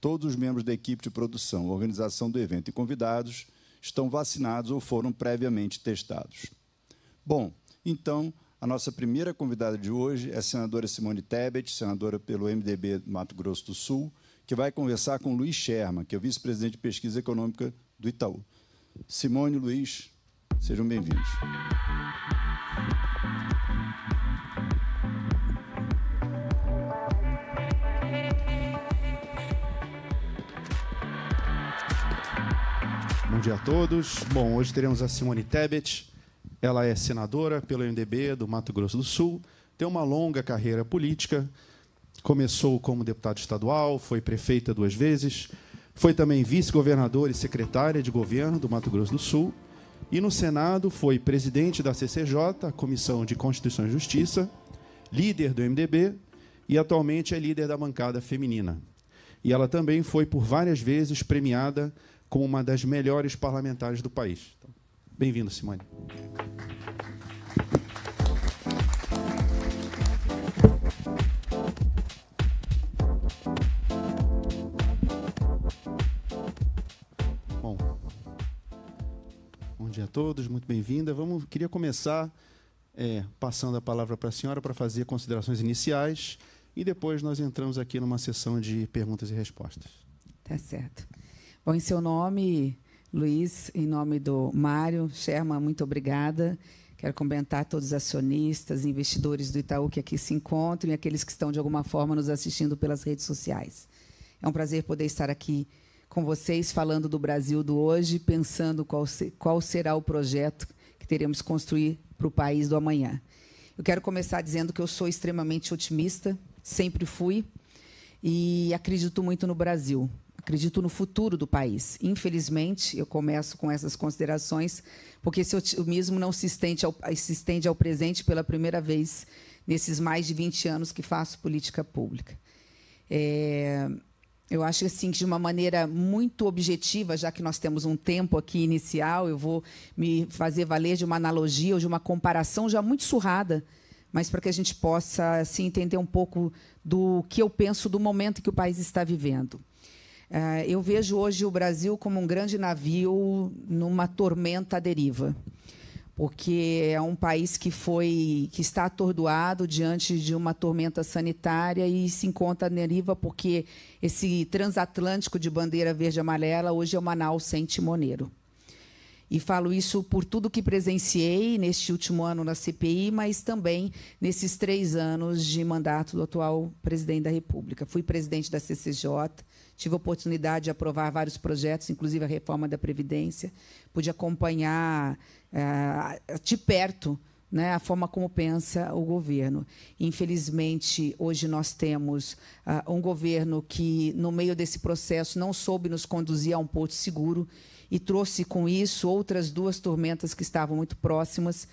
Todos os membros da equipe de produção, organização do evento e convidados estão vacinados ou foram previamente testados. Bom, então, a nossa primeira convidada de hoje é a senadora Simone Tebet, senadora pelo MDB do Mato Grosso do Sul, que vai conversar com Luiz Sherman, que é o vice-presidente de pesquisa econômica do Itaú. Simone e Luiz, sejam bem-vindos. Bom dia a todos. Bom, hoje teremos a Simone Tebet. Ela é senadora pelo MDB do Mato Grosso do Sul. Tem uma longa carreira política. Começou como deputada estadual, foi prefeita duas vezes, foi também vice-governadora e secretária de governo do Mato Grosso do Sul. E no Senado foi presidente da CCJ, Comissão de Constituição e Justiça, líder do MDB e atualmente é líder da bancada feminina. E ela também foi por várias vezes premiada como uma das melhores parlamentares do país. Então, Bem-vindo, Simone. Bom, bom dia a todos, muito bem-vinda. Vamos, queria começar é, passando a palavra para a senhora para fazer considerações iniciais e depois nós entramos aqui numa sessão de perguntas e respostas. Tá certo. Bom, em seu nome, Luiz, em nome do Mário, Sherman, muito obrigada. Quero comentar todos os acionistas, investidores do Itaú que aqui se encontram e aqueles que estão, de alguma forma, nos assistindo pelas redes sociais. É um prazer poder estar aqui com vocês, falando do Brasil do hoje, pensando qual, se, qual será o projeto que teremos construir para o país do amanhã. Eu quero começar dizendo que eu sou extremamente otimista, sempre fui, e acredito muito no Brasil acredito no futuro do país. Infelizmente, eu começo com essas considerações, porque esse otimismo não se estende ao, se estende ao presente pela primeira vez nesses mais de 20 anos que faço política pública. É, eu acho assim que de uma maneira muito objetiva, já que nós temos um tempo aqui inicial, eu vou me fazer valer de uma analogia ou de uma comparação já muito surrada, mas para que a gente possa assim entender um pouco do que eu penso do momento que o país está vivendo. É, eu vejo hoje o Brasil como um grande navio numa tormenta à deriva, porque é um país que foi que está atordoado diante de uma tormenta sanitária e se encontra à deriva porque esse transatlântico de bandeira verde e amarela hoje é o Manaus sem timoneiro. E falo isso por tudo que presenciei neste último ano na CPI, mas também nesses três anos de mandato do atual presidente da República. Fui presidente da CCJ, tive a oportunidade de aprovar vários projetos, inclusive a reforma da Previdência. Pude acompanhar é, de perto né, a forma como pensa o governo. Infelizmente, hoje nós temos uh, um governo que, no meio desse processo, não soube nos conduzir a um porto seguro e trouxe com isso outras duas tormentas que estavam muito próximas,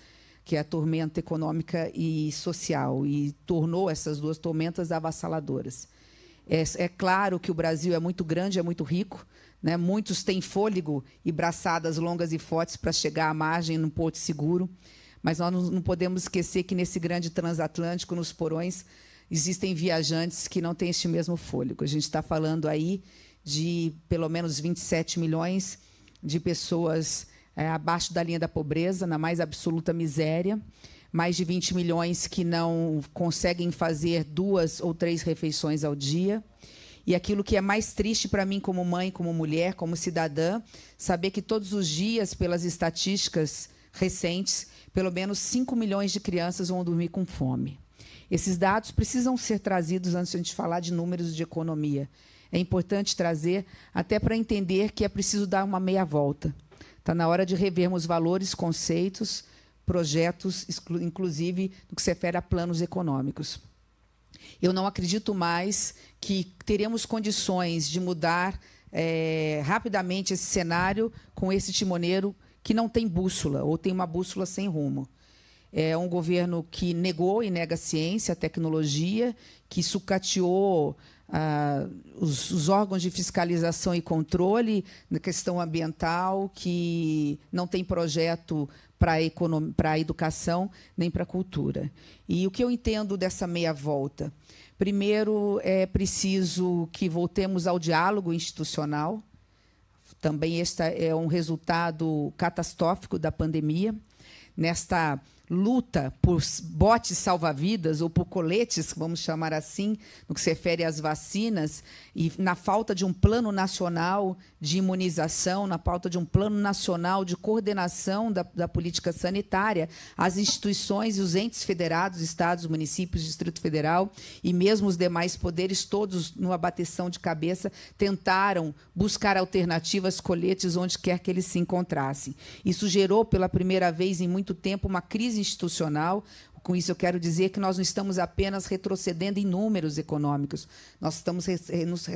que é a tormenta econômica e social, e tornou essas duas tormentas avassaladoras. É, é claro que o Brasil é muito grande, é muito rico, né? muitos têm fôlego e braçadas longas e fortes para chegar à margem num porto seguro, mas nós não podemos esquecer que nesse grande transatlântico, nos porões, existem viajantes que não têm este mesmo fôlego. A gente está falando aí de pelo menos 27 milhões de pessoas é, abaixo da linha da pobreza, na mais absoluta miséria, mais de 20 milhões que não conseguem fazer duas ou três refeições ao dia. E aquilo que é mais triste para mim, como mãe, como mulher, como cidadã, saber que todos os dias, pelas estatísticas recentes, pelo menos 5 milhões de crianças vão dormir com fome. Esses dados precisam ser trazidos antes de a gente falar de números de economia é importante trazer, até para entender que é preciso dar uma meia volta. Está na hora de revermos valores, conceitos, projetos, inclusive no que se refere a planos econômicos. Eu não acredito mais que teremos condições de mudar é, rapidamente esse cenário com esse timoneiro que não tem bússola ou tem uma bússola sem rumo. É um governo que negou e nega a ciência, a tecnologia, que sucateou ah, os, os, órgãos de fiscalização e controle na questão ambiental, que não tem projeto para a educação nem para a cultura. E o que eu entendo dessa meia-volta? Primeiro, é preciso que voltemos ao diálogo institucional. Também este é um resultado catastrófico da pandemia. Nesta luta por botes salva-vidas ou por coletes, vamos chamar assim, no que se refere às vacinas, e na falta de um plano nacional de imunização, na falta de um plano nacional de coordenação da, da, política sanitária, as instituições e os entes federados, estados, municípios, Distrito Federal e mesmo os demais poderes, todos numa bateção de cabeça, tentaram buscar alternativas, coletes, onde quer que eles se encontrassem. Isso gerou pela primeira vez em muito tempo uma crise institucional, com isso, eu quero dizer que nós não estamos apenas retrocedendo em números econômicos, nós, estamos,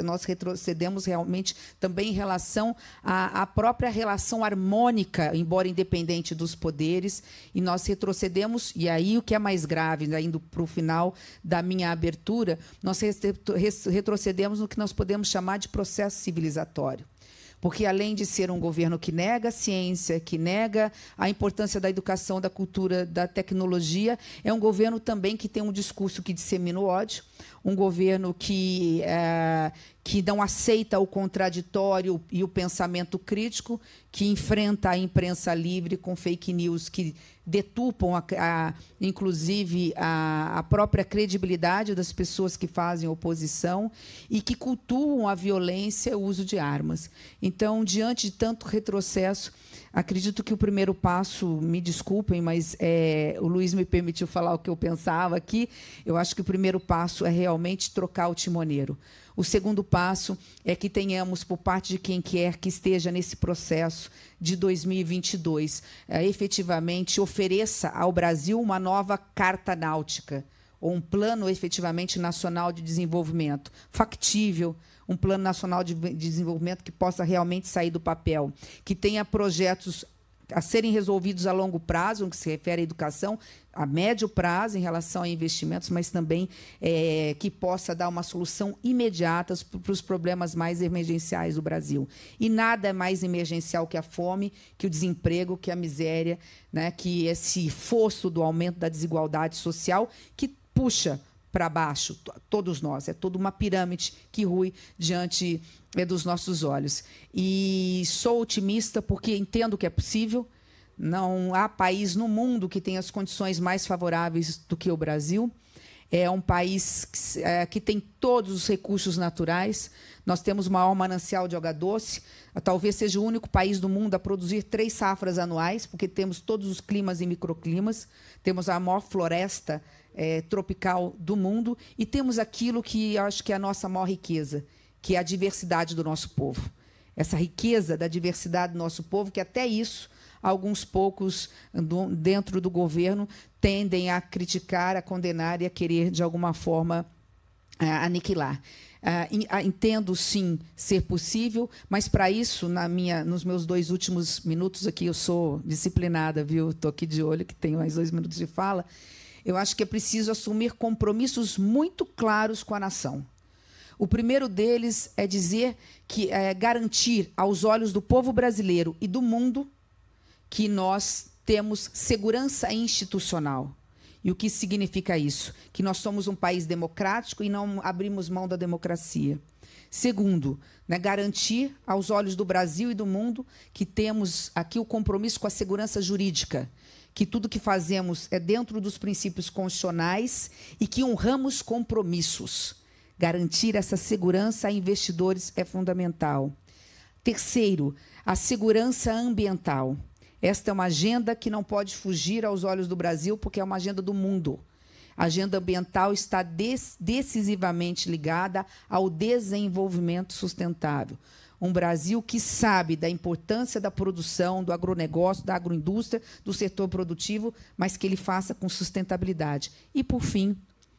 nós retrocedemos realmente também em relação à, à própria relação harmônica, embora independente dos poderes, e nós retrocedemos, e aí o que é mais grave, né, indo para o final da minha abertura, nós retrocedemos no que nós podemos chamar de processo civilizatório. Porque, além de ser um governo que nega a ciência, que nega a importância da educação, da cultura, da tecnologia, é um governo também que tem um discurso que dissemina o ódio um governo que, é, que não aceita o contraditório e o pensamento crítico, que enfrenta a imprensa livre com fake news que detupam, a, a, inclusive, a, a própria credibilidade das pessoas que fazem oposição e que cultuam a violência e o uso de armas. Então, diante de tanto retrocesso, Acredito que o primeiro passo, me desculpem, mas é, o Luiz me permitiu falar o que eu pensava aqui. Eu acho que o primeiro passo é realmente trocar o timoneiro. O segundo passo é que tenhamos, por parte de quem quer que esteja nesse processo de 2022, é, efetivamente ofereça ao Brasil uma nova carta náutica ou um plano efetivamente nacional de desenvolvimento factível, um plano nacional de desenvolvimento que possa realmente sair do papel, que tenha projetos a serem resolvidos a longo prazo, no que se refere à educação, a médio prazo em relação a investimentos, mas também é, que possa dar uma solução imediata para os problemas mais emergenciais do Brasil. E nada é mais emergencial que a fome, que o desemprego, que a miséria, né, que esse fosso do aumento da desigualdade social que puxa para baixo, todos nós. É toda uma pirâmide que rui diante é, dos nossos olhos. E sou otimista porque entendo que é possível. Não há país no mundo que tenha as condições mais favoráveis do que o Brasil. É um país que, é, que tem todos os recursos naturais. Nós temos o maior manancial de água doce. Talvez seja o único país do mundo a produzir três safras anuais, porque temos todos os climas e microclimas. Temos a maior floresta é, tropical do mundo e temos aquilo que eu acho que é a nossa maior riqueza, que é a diversidade do nosso povo. Essa riqueza da diversidade do nosso povo, que até isso alguns poucos do, dentro do governo tendem a criticar, a condenar e a querer, de alguma forma, aniquilar. Ah, ah, entendo sim ser possível, mas para isso, na minha, nos meus dois últimos minutos aqui, eu sou disciplinada, viu? Estou aqui de olho que tenho mais dois minutos de fala. Eu acho que é preciso assumir compromissos muito claros com a nação. O primeiro deles é dizer que é, garantir aos olhos do povo brasileiro e do mundo que nós temos segurança institucional. E o que significa isso? Que nós somos um país democrático e não abrimos mão da democracia. Segundo, né, garantir aos olhos do Brasil e do mundo que temos aqui o compromisso com a segurança jurídica que tudo que fazemos é dentro dos princípios constitucionais e que honramos compromissos. Garantir essa segurança a investidores é fundamental. Terceiro, a segurança ambiental. Esta é uma agenda que não pode fugir aos olhos do Brasil, porque é uma agenda do mundo. A agenda ambiental está decisivamente ligada ao desenvolvimento sustentável. Um Brasil que sabe da importância da produção, do agronegócio, da agroindústria, do setor produtivo, mas que ele faça com sustentabilidade. E, por fim,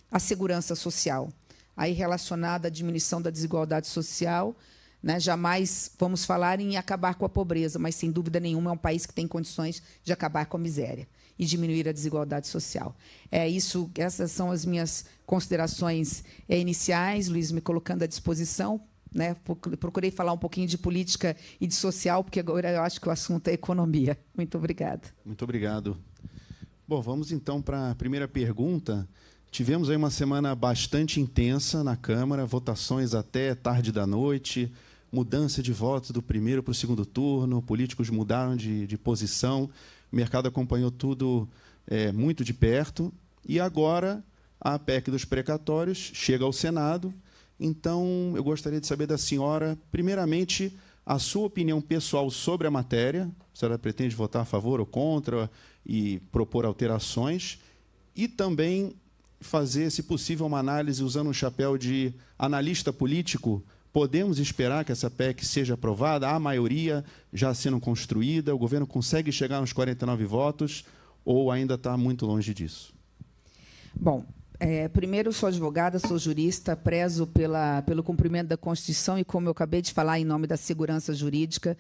a segurança social, aí relacionada à diminuição da desigualdade social. Né? Jamais vamos falar em acabar com a pobreza, mas, sem dúvida nenhuma, é um país que tem condições de acabar com a miséria e diminuir a desigualdade social. É isso, essas são as minhas considerações é, iniciais, Luiz, me colocando à disposição né? Procurei falar um pouquinho de política e de social, porque agora eu acho que o assunto é economia. Muito obrigada. Muito obrigado. Bom, vamos então para a primeira pergunta. Tivemos aí uma semana bastante intensa na Câmara, votações até tarde da noite, mudança de votos do primeiro para o segundo turno, políticos mudaram de, de posição, o mercado acompanhou tudo é, muito de perto. E agora a PEC dos precatórios chega ao Senado, então, eu gostaria de saber da senhora, primeiramente, a sua opinião pessoal sobre a matéria. A senhora pretende votar a favor ou contra e propor alterações. E também fazer, se possível, uma análise usando um chapéu de analista político. Podemos esperar que essa PEC seja aprovada? A maioria já sendo construída? O governo consegue chegar aos 49 votos? Ou ainda está muito longe disso? Bom, é, primeiro, sou advogada, sou jurista, prezo pela, pelo cumprimento da Constituição e, como eu acabei de falar, em nome da segurança jurídica,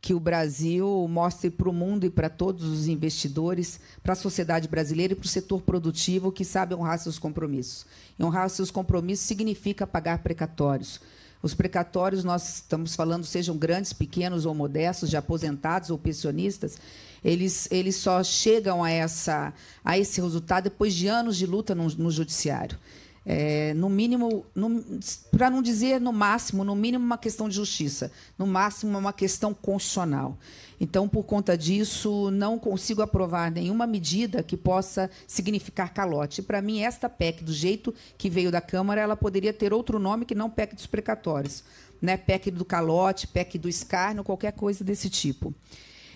que o Brasil mostre para o mundo e para todos os investidores, para a sociedade brasileira e para o setor produtivo que sabe honrar seus compromissos. E honrar seus compromissos significa pagar precatórios os precatórios, nós estamos falando, sejam grandes, pequenos ou modestos, de aposentados ou pensionistas, eles, eles só chegam a, essa, a esse resultado depois de anos de luta no, no judiciário é, no mínimo, para não dizer no máximo, no mínimo uma questão de justiça, no máximo uma questão constitucional. Então, por conta disso, não consigo aprovar nenhuma medida que possa significar calote. Para mim, esta PEC, do jeito que veio da Câmara, ela poderia ter outro nome que não PEC dos precatórios. Né? PEC do calote, PEC do escárnio, qualquer coisa desse tipo.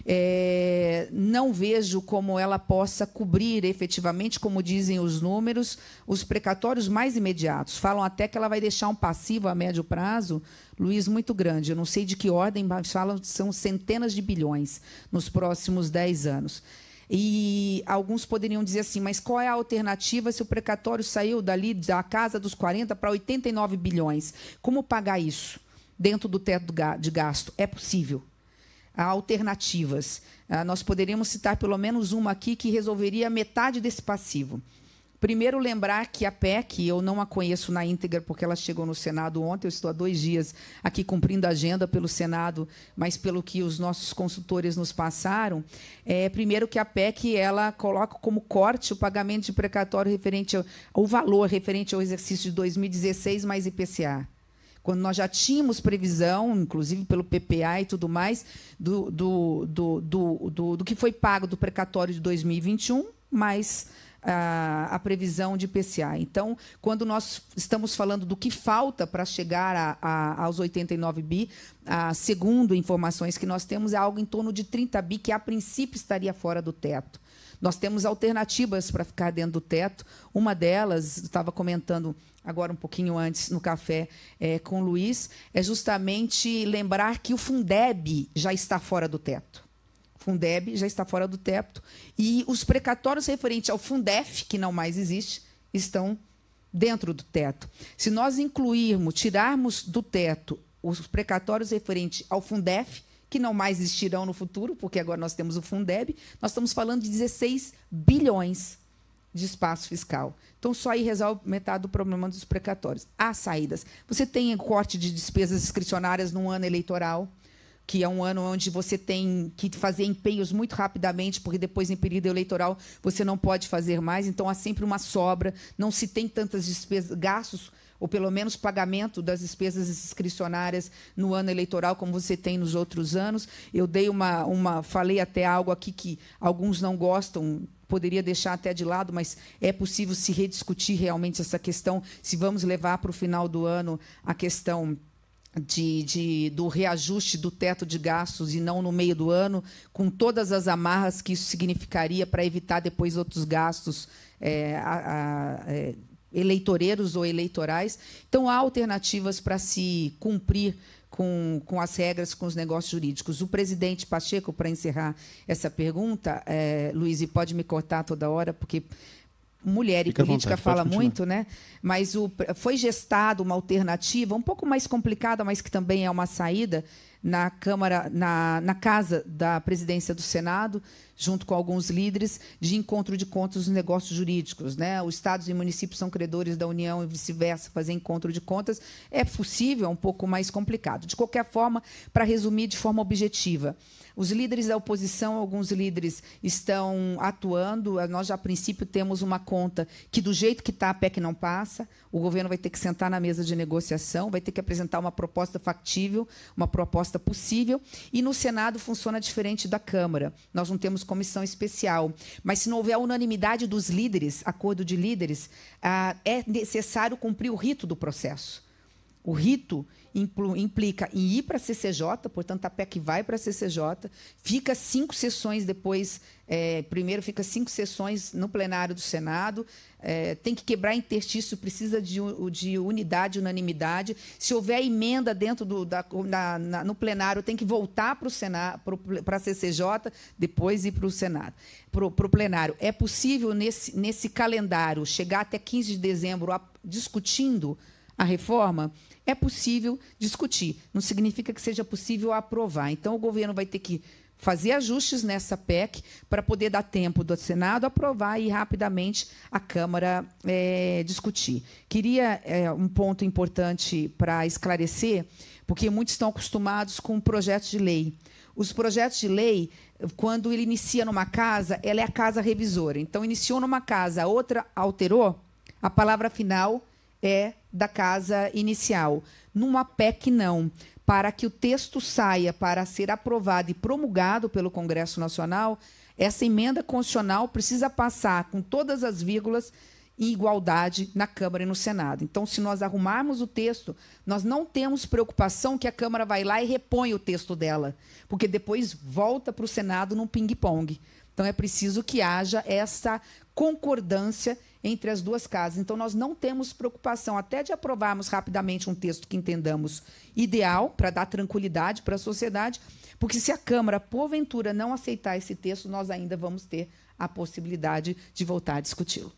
É, não vejo como ela possa cobrir efetivamente, como dizem os números, os precatórios mais imediatos. Falam até que ela vai deixar um passivo a médio prazo, Luiz, muito grande. Eu não sei de que ordem, mas falam que são centenas de bilhões nos próximos 10 anos. E alguns poderiam dizer assim, mas qual é a alternativa se o precatório saiu dali da casa dos 40 para 89 bilhões? Como pagar isso dentro do teto de gasto? É possível alternativas. Ah, nós poderíamos citar pelo menos uma aqui que resolveria metade desse passivo. Primeiro, lembrar que a PEC, eu não a conheço na íntegra, porque ela chegou no Senado ontem, eu estou há dois dias aqui cumprindo a agenda pelo Senado, mas pelo que os nossos consultores nos passaram, é, primeiro que a PEC ela coloca como corte o pagamento de precatório referente ao, ao valor referente ao exercício de 2016 mais IPCA quando nós já tínhamos previsão, inclusive pelo PPA e tudo mais, do, do, do, do, do, do que foi pago do precatório de 2021, mais a, a, previsão de PCA. Então, quando nós estamos falando do que falta para chegar a, a, aos 89 bi, a, segundo informações que nós temos, é algo em torno de 30 bi, que a princípio estaria fora do teto. Nós temos alternativas para ficar dentro do teto. Uma delas, estava comentando agora um pouquinho antes no café é, com o Luiz, é justamente lembrar que o Fundeb já está fora do teto. Fundeb já está fora do teto e os precatórios referentes ao Fundef, que não mais existe, estão dentro do teto. Se nós incluirmos, tirarmos do teto os precatórios referentes ao Fundef, que não mais existirão no futuro, porque agora nós temos o Fundeb, nós estamos falando de 16 bilhões de espaço fiscal. Então, só aí resolve metade do problema dos precatórios. Há saídas. Você tem corte de despesas discricionárias num ano eleitoral, que é um ano onde você tem que fazer empenhos muito rapidamente, porque depois, em período eleitoral, você não pode fazer mais. Então, há sempre uma sobra. Não se tem tantas despesas, gastos ou pelo menos pagamento das despesas inscricionárias no ano eleitoral, como você tem nos outros anos. Eu dei uma, uma falei até algo aqui que alguns não gostam, poderia deixar até de lado, mas é possível se rediscutir realmente essa questão, se vamos levar para o final do ano a questão. De, de, do reajuste do teto de gastos e não no meio do ano, com todas as amarras que isso significaria para evitar depois outros gastos é, a, a, é eleitoreiros ou eleitorais. Então, há alternativas para se cumprir com, com as regras, com os negócios jurídicos. O presidente Pacheco, para encerrar essa pergunta, é, Luiz, e pode me cortar toda hora, porque mulher e política vontade, fala muito, né? Mas o, foi gestada uma alternativa um pouco mais complicada, mas que também é uma saída na Câmara, na, na Casa da Presidência do Senado, junto com alguns líderes, de encontro de contas nos negócios jurídicos. Né? Os estados e municípios são credores da União e vice-versa, fazer encontro de contas é possível, é um pouco mais complicado. De qualquer forma, para resumir de forma objetiva, os líderes da oposição, alguns líderes estão atuando. Nós, já a princípio, temos uma conta que, do jeito que está, a PEC não passa. O governo vai ter que sentar na mesa de negociação, vai ter que apresentar uma proposta factível, uma proposta proposta possível. E no Senado funciona diferente da Câmara. Nós não temos comissão especial. Mas se não houver unanimidade dos líderes, acordo de líderes, ah, é necessário cumprir o rito do processo. O rito implica em ir para a CCJ, portanto, a PEC vai para a CCJ, fica cinco sessões depois, é, primeiro fica cinco sessões no plenário do Senado, é, tem que quebrar interstício, precisa de, de unidade, unanimidade. Se houver emenda dentro do, da, na, na, no plenário, tem que voltar para o Senado, para a CCJ, depois ir para o Senado, para o plenário. É possível, nesse, nesse calendário, chegar até 15 de dezembro a, discutindo a reforma, é possível discutir. Não significa que seja possível aprovar. Então, o governo vai ter que fazer ajustes nessa PEC para poder dar tempo do Senado aprovar e rapidamente a Câmara é, discutir. Queria é, um ponto importante para esclarecer, porque muitos estão acostumados com projetos de lei. Os projetos de lei, quando ele inicia numa casa, ela é a casa revisora. Então, iniciou numa casa, a outra alterou, a palavra final é da casa inicial. Numa PEC, não. Para que o texto saia para ser aprovado e promulgado pelo Congresso Nacional, essa emenda constitucional precisa passar com todas as vírgulas em igualdade na Câmara e no Senado. Então, se nós arrumarmos o texto, nós não temos preocupação que a Câmara vai lá e repõe o texto dela, porque depois volta para o Senado num ping-pong. Então, é preciso que haja essa concordância entre as duas casas. Então, nós não temos preocupação até de aprovarmos rapidamente um texto que entendamos ideal para dar tranquilidade para a sociedade, porque se a Câmara, porventura, não aceitar esse texto, nós ainda vamos ter a possibilidade de voltar a discuti-lo.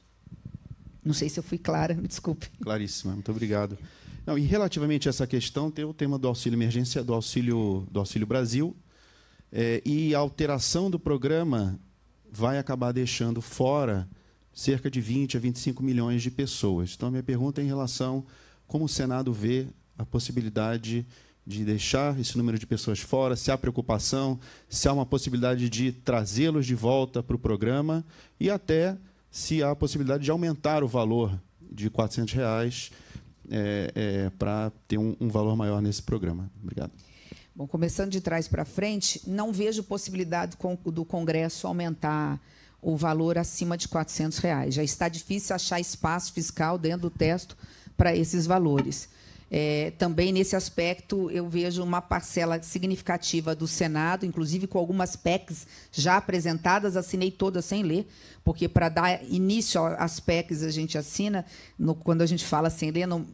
Não sei se eu fui clara, me desculpe. Claríssima, muito obrigado. Não, e relativamente a essa questão, tem o tema do auxílio emergência, do auxílio, do auxílio Brasil, é, e a alteração do programa vai acabar deixando fora cerca de 20 a 25 milhões de pessoas. Então, a minha pergunta é em relação como o Senado vê a possibilidade de deixar esse número de pessoas fora, se há preocupação, se há uma possibilidade de trazê-los de volta para o programa e até se há a possibilidade de aumentar o valor de R$ 400 reais, é, é, para ter um, um valor maior nesse programa. Obrigado. Bom, começando de trás para frente, não vejo possibilidade do Congresso aumentar o valor acima de 400 reais. Já está difícil achar espaço fiscal dentro do texto para esses valores. É, também nesse aspecto, eu vejo uma parcela significativa do Senado, inclusive com algumas PECs já apresentadas, assinei todas sem ler, porque para dar início às PECs a gente assina, no, quando a gente fala sem ler, não,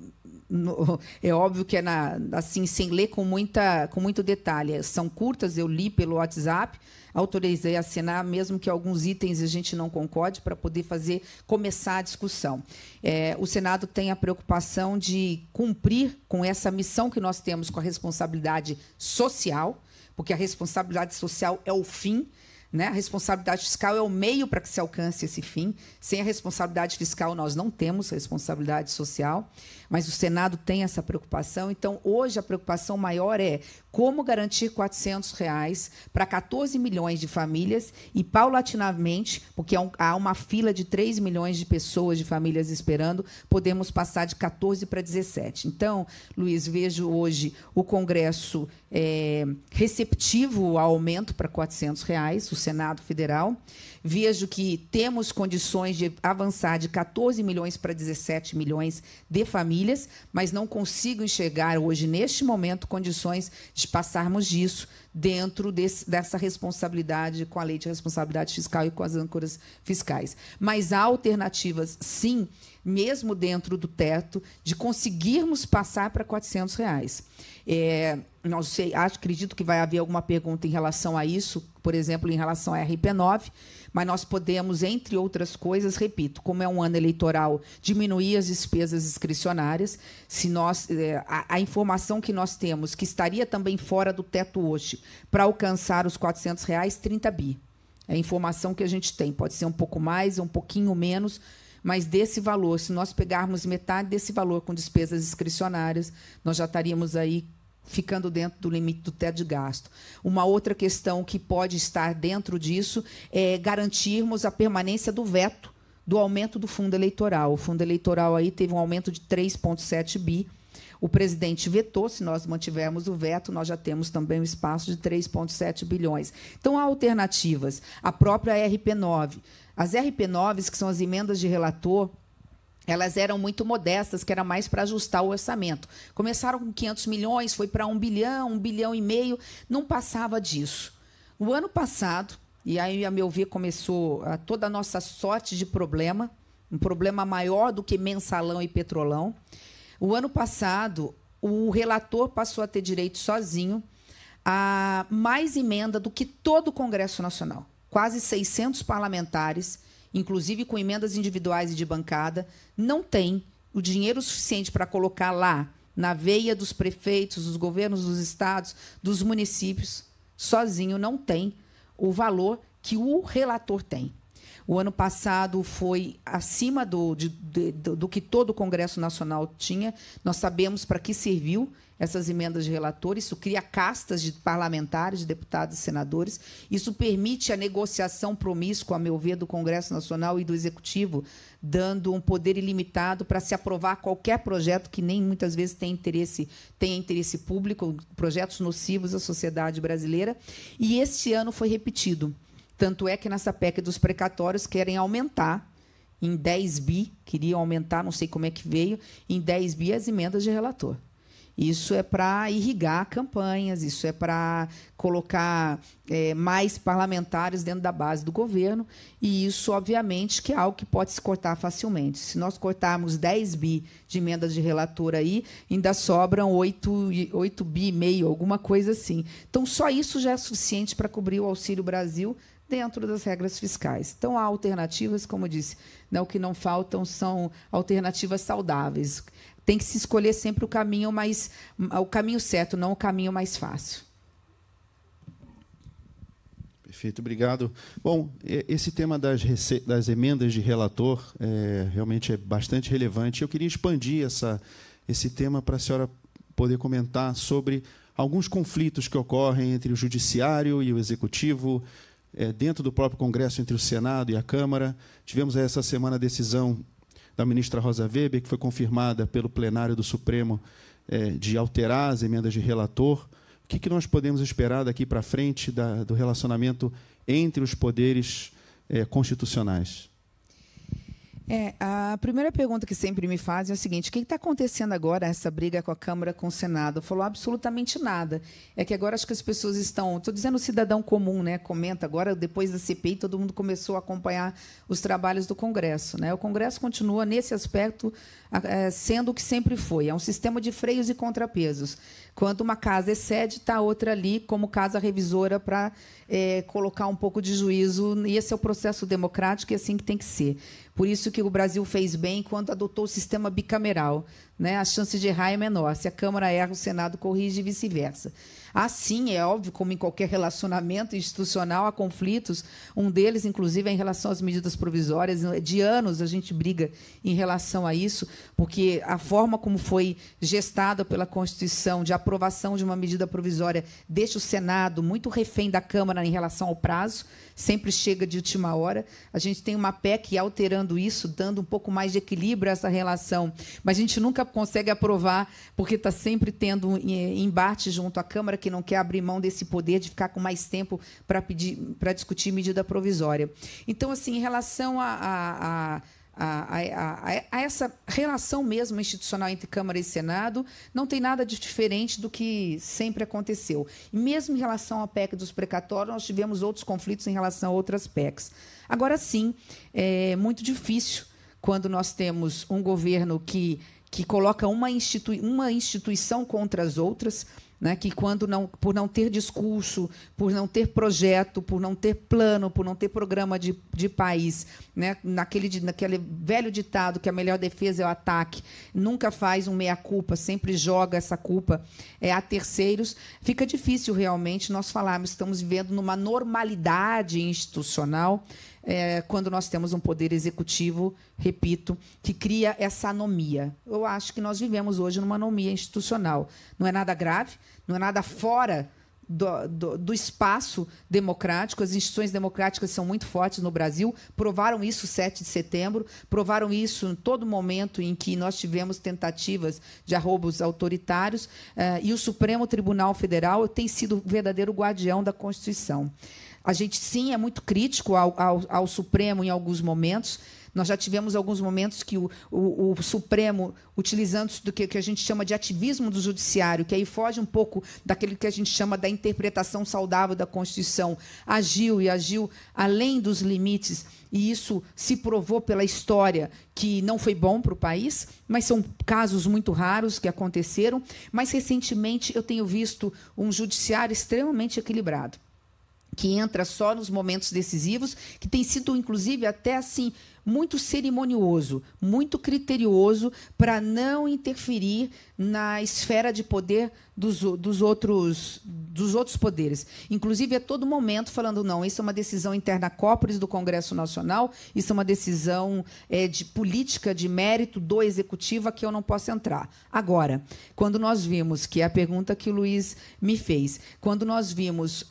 no, é óbvio que é na, assim, sem ler com, muita, com muito detalhe. São curtas, eu li pelo WhatsApp, autorizei a assinar, mesmo que alguns itens a gente não concorde, para poder fazer começar a discussão. É, o Senado tem a preocupação de cumprir com essa missão que nós temos com a responsabilidade social, porque a responsabilidade social é o fim. Né? A responsabilidade fiscal é o meio para que se alcance esse fim. Sem a responsabilidade fiscal, nós não temos responsabilidade social mas o Senado tem essa preocupação. Então, hoje a preocupação maior é como garantir R$ 400 reais para 14 milhões de famílias e paulatinamente, porque há uma fila de 3 milhões de pessoas, de famílias esperando, podemos passar de 14 para 17. Então, Luiz, vejo hoje o Congresso é, receptivo ao aumento para R$ 400, reais, o Senado Federal. Vejo que temos condições de avançar de 14 milhões para 17 milhões de famílias, mas não consigo enxergar hoje, neste momento, condições de passarmos disso dentro desse, dessa responsabilidade com a lei de responsabilidade fiscal e com as âncoras fiscais. Mas há alternativas, sim, mesmo dentro do teto, de conseguirmos passar para 400 reais. É, não sei, acho, acredito que vai haver alguma pergunta em relação a isso, por exemplo, em relação à RP9, mas nós podemos, entre outras coisas, repito, como é um ano eleitoral, diminuir as despesas discricionárias. Se nós, é, a, a, informação que nós temos, que estaria também fora do teto hoje, para alcançar os 400 reais, 30 bi. É a informação que a gente tem. Pode ser um pouco mais, um pouquinho menos, mas desse valor, se nós pegarmos metade desse valor com despesas discricionárias, nós já estaríamos aí ficando dentro do limite do teto de gasto. Uma outra questão que pode estar dentro disso é garantirmos a permanência do veto do aumento do fundo eleitoral. O fundo eleitoral aí teve um aumento de 3,7 bi o presidente vetou, se nós mantivermos o veto, nós já temos também um espaço de 3,7 bilhões. Então, há alternativas. A própria RP9. As RP9s, que são as emendas de relator, elas eram muito modestas, que era mais para ajustar o orçamento. Começaram com 500 milhões, foi para 1 bilhão, 1 bilhão e meio, não passava disso. o ano passado, e aí, a meu ver, começou a ah, toda a nossa sorte de problema, um problema maior do que mensalão e petrolão. O ano passado, o relator passou a ter direito sozinho a mais emenda do que todo o Congresso Nacional. Quase 600 parlamentares, inclusive com emendas individuais e de bancada, não têm o dinheiro suficiente para colocar lá na veia dos prefeitos, dos governos dos estados, dos municípios, sozinho não tem o valor que o relator tem. O ano passado foi acima do, de, de, do que todo o Congresso Nacional tinha. Nós sabemos para que serviu essas emendas de relatores, isso cria castas de parlamentares, de deputados e senadores, isso permite a negociação promíscua, a meu ver, do Congresso Nacional e do Executivo, dando um poder ilimitado para se aprovar qualquer projeto que nem muitas vezes tem interesse, tem interesse público, projetos nocivos à sociedade brasileira. E este ano foi repetido. Tanto é que nessa PEC dos precatórios querem aumentar em 10 bi, queriam aumentar, não sei como é que veio, em 10 bi as emendas de relator. Isso é para irrigar campanhas, isso é para colocar é, mais parlamentares dentro da base do governo, e isso, obviamente, que é algo que pode se cortar facilmente. Se nós cortarmos 10 bi de emendas de relator aí, ainda sobram 8, 8 bi e meio, alguma coisa assim. Então, só isso já é suficiente para cobrir o Auxílio Brasil dentro das regras fiscais. Então, há alternativas, como eu disse, né, o que não faltam são alternativas saudáveis. Tem que se escolher sempre o caminho mais o caminho certo, não o caminho mais fácil. Perfeito, obrigado. Bom, esse tema das, das emendas de relator é, realmente é bastante relevante. Eu queria expandir essa, esse tema para a senhora poder comentar sobre alguns conflitos que ocorrem entre o judiciário e o executivo, é, dentro do próprio Congresso, entre o Senado e a Câmara. Tivemos essa semana a decisão da ministra Rosa Weber, que foi confirmada pelo plenário do Supremo, é, de alterar as emendas de relator. O que, que nós podemos esperar daqui para frente da, do relacionamento entre os poderes é, constitucionais? É, a primeira pergunta que sempre me fazem é a seguinte: o que está acontecendo agora, essa briga com a Câmara, com o Senado? Falou absolutamente nada. É que agora acho que as pessoas estão. Estou dizendo o cidadão comum, né? Comenta agora, depois da CPI, todo mundo começou a acompanhar os trabalhos do Congresso. Né? O Congresso continua, nesse aspecto, é, sendo o que sempre foi. É um sistema de freios e contrapesos. Quando uma casa excede, está a outra ali como casa revisora para é, colocar um pouco de juízo. E esse é o processo democrático e é assim que tem que ser. Por isso que o Brasil fez bem quando adotou o sistema bicameral. Né? A chance de errar é menor. Se a Câmara erra, o Senado corrige e vice-versa. Assim, é óbvio, como em qualquer relacionamento institucional, há conflitos. Um deles, inclusive, é em relação às medidas provisórias. De anos a gente briga em relação a isso, porque a forma como foi gestada pela Constituição de aprovação de uma medida provisória deixa o Senado muito refém da Câmara em relação ao prazo, sempre chega de última hora. A gente tem uma PEC alterando isso, dando um pouco mais de equilíbrio a essa relação, mas a gente nunca consegue aprovar, porque está sempre tendo eh, embate junto à Câmara que não quer abrir mão desse poder de ficar com mais tempo para pedir, para discutir medida provisória. Então, assim, em relação a, a, a a, a, a, a, essa relação mesmo institucional entre Câmara e Senado não tem nada de diferente do que sempre aconteceu. E mesmo em relação à PEC dos precatórios, nós tivemos outros conflitos em relação a outras PECs. Agora sim, é muito difícil quando nós temos um governo que, que coloca uma, institui uma instituição contra as outras né, que quando não, por não ter discurso, por não ter projeto, por não ter plano, por não ter programa de, de país, né, naquele, naquele velho ditado que a melhor defesa é o ataque, nunca faz um meia-culpa, sempre joga essa culpa é, a terceiros, fica difícil realmente nós falarmos, estamos vivendo numa normalidade institucional é, quando nós temos um poder executivo, repito, que cria essa anomia. Eu acho que nós vivemos hoje numa anomia institucional. Não é nada grave, não é nada fora do, do, do, espaço democrático. As instituições democráticas são muito fortes no Brasil, provaram isso 7 de setembro, provaram isso em todo momento em que nós tivemos tentativas de arroubos autoritários, é, e o Supremo Tribunal Federal tem sido o verdadeiro guardião da Constituição. A gente, sim, é muito crítico ao, ao, ao Supremo em alguns momentos. Nós já tivemos alguns momentos que o, o, o Supremo, utilizando do que, que, a gente chama de ativismo do judiciário, que aí foge um pouco daquele que a gente chama da interpretação saudável da Constituição, agiu e agiu além dos limites, e isso se provou pela história que não foi bom para o país, mas são casos muito raros que aconteceram. Mas, recentemente, eu tenho visto um judiciário extremamente equilibrado que entra só nos momentos decisivos, que tem sido inclusive até assim muito cerimonioso, muito criterioso para não interferir na esfera de poder dos, dos, outros, dos outros poderes. Inclusive, a todo momento falando, não, isso é uma decisão interna cópris do Congresso Nacional, isso é uma decisão é, de política de mérito do Executivo a que eu não posso entrar. Agora, quando nós vimos, que é a pergunta que o Luiz me fez, quando nós vimos uh,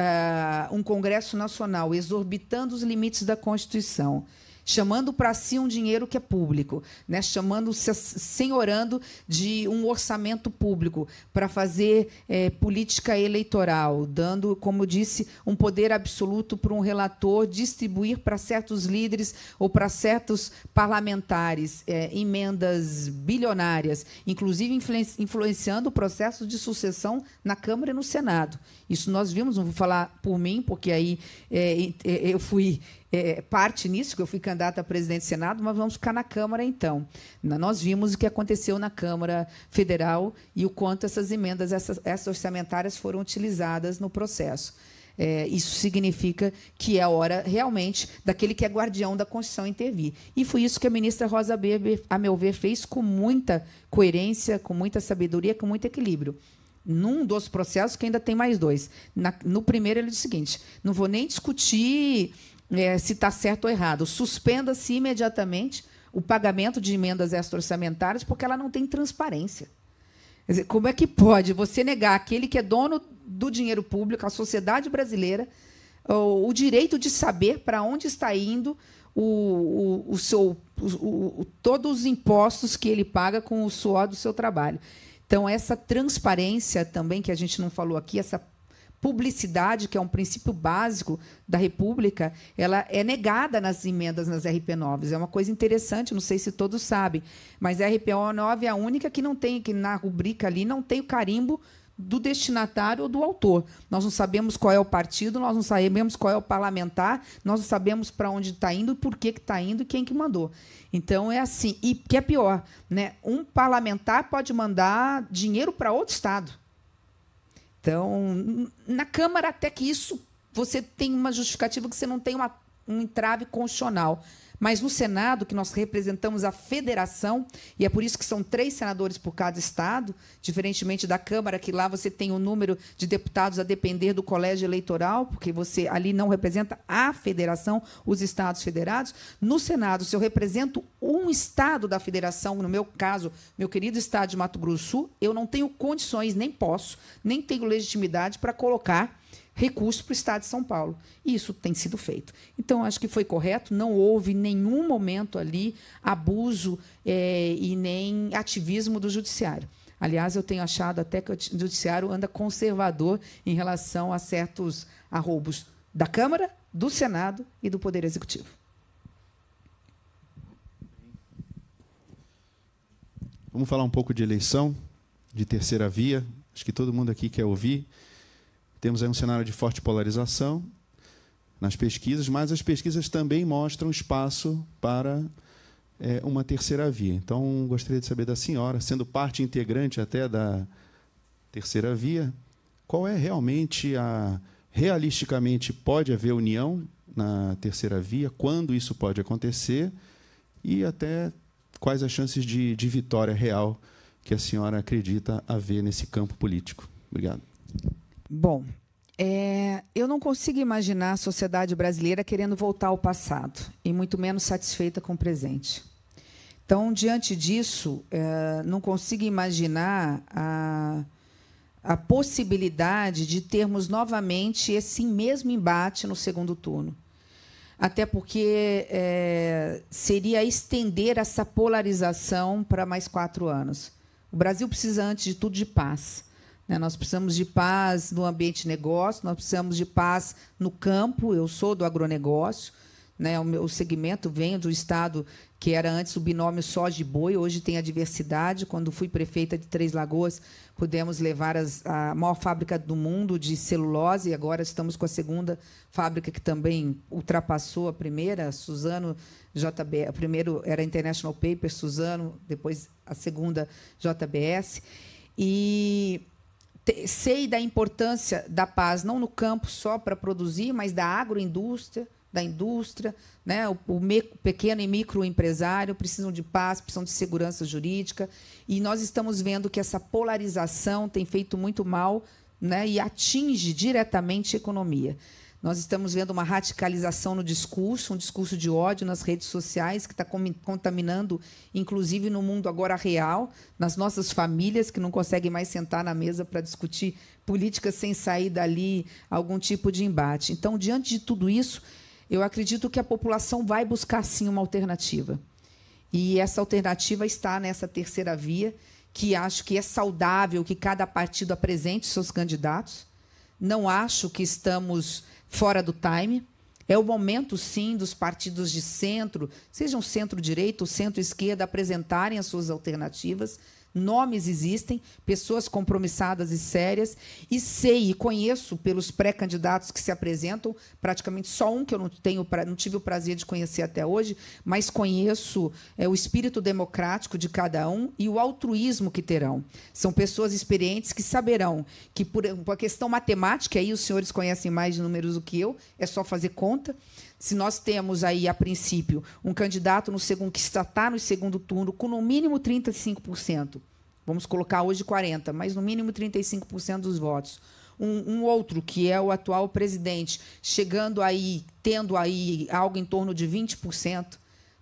um Congresso Nacional exorbitando os limites da Constituição, chamando para si um dinheiro que é público, né? chamando, -se, senhorando de um orçamento público para fazer é, política eleitoral, dando, como disse, um poder absoluto para um relator distribuir para certos líderes ou para certos parlamentares é, emendas bilionárias, inclusive influenciando o processo de sucessão na Câmara e no Senado. Isso nós vimos, não vou falar por mim, porque aí é, é eu fui é, é, parte nisso, que eu fui candidata a presidente do Senado, mas vamos ficar na Câmara então. Nós vimos o que aconteceu na Câmara Federal e o quanto essas emendas, essas, essas orçamentárias foram utilizadas no processo. É, isso significa que é hora realmente daquele que é guardião da Constituição intervir. E foi isso que a ministra Rosa Bebe, a meu ver, fez com muita coerência, com muita sabedoria, com muito equilíbrio. Num dos processos, que ainda tem mais dois. Na, no primeiro, ele disse o seguinte: não vou nem discutir é, se está certo ou errado. Suspenda-se imediatamente o pagamento de emendas extra-orçamentárias porque ela não tem transparência. Quer dizer, como é que pode você negar aquele que é dono do dinheiro público, a sociedade brasileira, o, direito de saber para onde está indo o, o, o seu, o, todos os impostos que ele paga com o suor do seu trabalho. Então, essa transparência também, que a gente não falou aqui, essa publicidade, que é um princípio básico da República, ela é negada nas emendas nas RP9. É uma coisa interessante, não sei se todos sabem, mas a RP9 é a única que não tem, que na rubrica ali não tem o carimbo do destinatário ou do autor. Nós não sabemos qual é o partido, nós não sabemos qual é o parlamentar, nós não sabemos para onde está indo, por que está indo e quem que mandou. Então é assim. E que é pior, né? Um parlamentar pode mandar dinheiro para outro estado. Então, na Câmara, até que isso você tem uma justificativa que você não tem uma, um entrave constitucional. Mas no Senado, que nós representamos a federação, e é por isso que são três senadores por cada estado, diferentemente da Câmara, que lá você tem o um número de deputados a depender do colégio eleitoral, porque você ali não representa a federação, os estados federados. No Senado, se eu represento um estado da federação, no meu caso, meu querido estado de Mato Grosso Sul, eu não tenho condições, nem posso, nem tenho legitimidade para colocar recursos para o Estado de São Paulo. E isso tem sido feito. Então, acho que foi correto, não houve nenhum momento ali abuso é, e nem ativismo do Judiciário. Aliás, eu tenho achado até que o Judiciário anda conservador em relação a certos arroubos da Câmara, do Senado e do Poder Executivo. Vamos falar um pouco de eleição, de terceira via. Acho que todo mundo aqui quer ouvir. Temos aí um cenário de forte polarização nas pesquisas, mas as pesquisas também mostram espaço para é, uma terceira via. Então, gostaria de saber da senhora, sendo parte integrante até da terceira via, qual é realmente a. Realisticamente, pode haver união na terceira via? Quando isso pode acontecer? E até quais as chances de, de vitória real que a senhora acredita haver nesse campo político? Obrigado. Bom, é, eu não consigo imaginar a sociedade brasileira querendo voltar ao passado, e muito menos satisfeita com o presente. Então, diante disso, é, não consigo imaginar a, a possibilidade de termos novamente esse mesmo embate no segundo turno. Até porque é, seria estender essa polarização para mais quatro anos. O Brasil precisa, antes de tudo, de paz. Né? Nós precisamos de paz no ambiente negócio, nós precisamos de paz no campo. Eu sou do agronegócio, né? o meu segmento vem do estado que era antes o binômio soja de boi, hoje tem a diversidade. Quando fui prefeita de Três Lagoas, pudemos levar as, a maior fábrica do mundo de celulose, e agora estamos com a segunda fábrica que também ultrapassou a primeira, Suzano JBS. A primeira era International Paper, Suzano, depois a segunda JBS. E sei da importância da paz, não no campo só para produzir, mas da agroindústria, da indústria, né? o, o me, pequeno e microempresário precisam de paz, precisam de segurança jurídica. E nós estamos vendo que essa polarização tem feito muito mal né? e atinge diretamente a economia. Nós estamos vendo uma radicalização no discurso, um discurso de ódio nas redes sociais que está contaminando, inclusive no mundo agora real, nas nossas famílias que não conseguem mais sentar na mesa para discutir política sem sair dali algum tipo de embate. Então, diante de tudo isso, eu acredito que a população vai buscar sim uma alternativa. E essa alternativa está nessa terceira via, que acho que é saudável que cada partido apresente seus candidatos. Não acho que estamos fora do time. É o momento, sim, dos partidos de centro, sejam centro-direita ou centro-esquerda, apresentarem as suas alternativas nomes existem, pessoas compromissadas e sérias, e sei e conheço pelos pré-candidatos que se apresentam, praticamente só um que eu não tenho, não tive o prazer de conhecer até hoje, mas conheço é, o espírito democrático de cada um e o altruísmo que terão. São pessoas experientes que saberão que por uma questão matemática, aí os senhores conhecem mais de números do que eu, é só fazer conta se nós temos aí, a princípio, um candidato no segundo, que está tá no segundo turno com no mínimo 35%, vamos colocar hoje 40%, mas no mínimo 35% dos votos. Um, um, outro, que é o atual presidente, chegando aí, tendo aí algo em torno de 20%,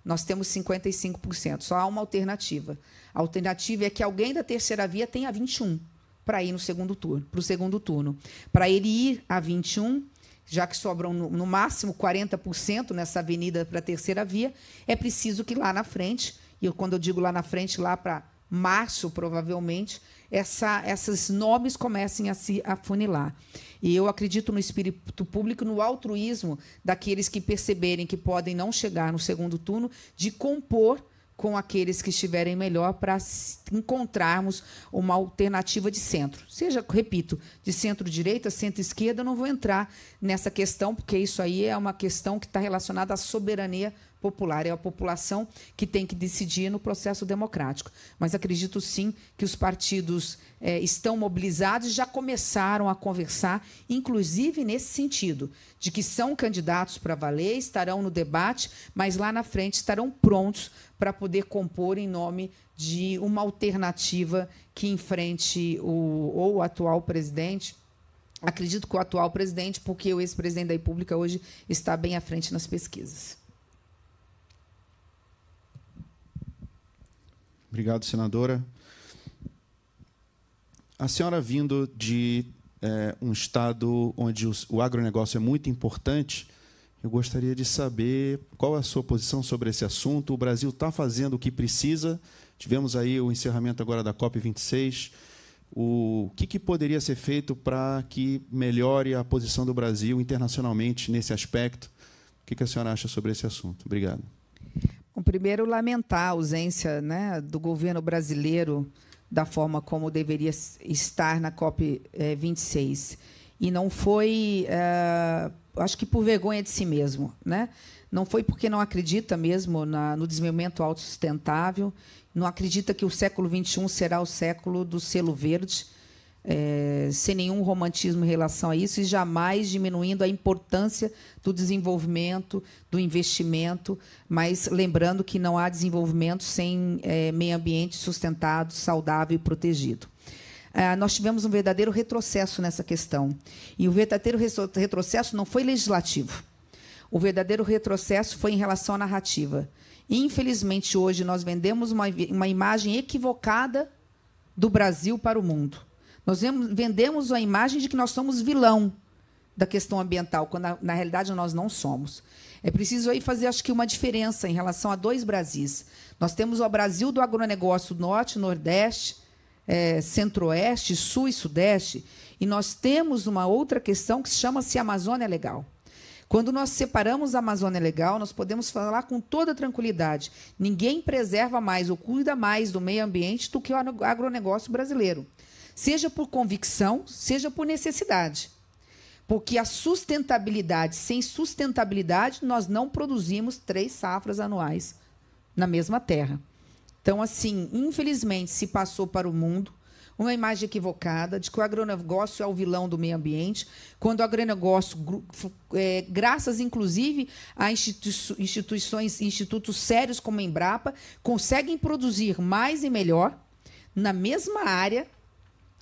nós temos 55%. Só há uma alternativa. A alternativa é que alguém da terceira via tenha 21% para ir no segundo turno, para o segundo turno. Para ele ir a 21%, já que sobram no, no máximo 40% nessa avenida para a terceira via, é preciso que lá na frente, e quando eu digo lá na frente, lá para março, provavelmente, essa, esses nomes comecem a se afunilar. E eu acredito no espírito público, no altruísmo daqueles que perceberem que podem não chegar no segundo turno, de compor com aqueles que estiverem melhor para encontrarmos uma alternativa de centro. Seja, repito, de centro-direita, centro-esquerda, não vou entrar nessa questão, porque isso aí é uma questão que está relacionada à soberania popular. É a população que tem que decidir no processo democrático. Mas acredito sim que os partidos é, estão mobilizados, já começaram a conversar, inclusive nesse sentido, de que são candidatos para valer, estarão no debate, mas lá na frente estarão prontos para poder compor em nome de uma alternativa que enfrente o, ou o atual presidente. Acredito que o atual presidente, porque o ex-presidente da República hoje está bem à frente nas pesquisas. Obrigado, senadora. A senhora vindo de é, um estado onde o, o agronegócio é muito importante, eu gostaria de saber qual é a sua posição sobre esse assunto. O Brasil está fazendo o que precisa. Tivemos aí o encerramento agora da COP26. O que, que poderia ser feito para que melhore a posição do Brasil internacionalmente nesse aspecto? O que, que a senhora acha sobre esse assunto? Obrigado. Bom, primeiro, lamentar a ausência né, do governo brasileiro da forma como deveria estar na COP26. Eh, e não foi. Uh acho que por vergonha de si mesmo, né? Não foi porque não acredita mesmo na, no desenvolvimento autossustentável, não acredita que o século XXI será o século do selo verde, é, sem nenhum romantismo em relação a isso e jamais diminuindo a importância do desenvolvimento, do investimento, mas lembrando que não há desenvolvimento sem é, meio ambiente sustentado, saudável e protegido. Ah, nós tivemos um verdadeiro retrocesso nessa questão. E o verdadeiro retrocesso não foi legislativo. O verdadeiro retrocesso foi em relação à narrativa. Infelizmente, hoje, nós vendemos uma, uma imagem equivocada do Brasil para o mundo. Nós vendemos a imagem de que nós somos vilão da questão ambiental, quando na, na, realidade nós não somos. É preciso aí fazer, acho que, uma diferença em relação a dois Brasis. Nós temos o Brasil do agronegócio norte nordeste, é, centro-oeste, sul e sudeste, e nós temos uma outra questão que chama-se Amazônia é Legal. Quando nós separamos a Amazônia Legal, nós podemos falar com toda tranquilidade. Ninguém preserva mais ou cuida mais do meio ambiente do que o agronegócio brasileiro. Seja por convicção, seja por necessidade. Porque a sustentabilidade, sem sustentabilidade, nós não produzimos três safras anuais na mesma terra. Então, assim, infelizmente se passou para o mundo uma imagem equivocada de que o agronegócio é o vilão do meio ambiente, quando o agronegócio, é, graças inclusive a instituições, institutos sérios como a Embrapa, conseguem produzir mais e melhor na mesma área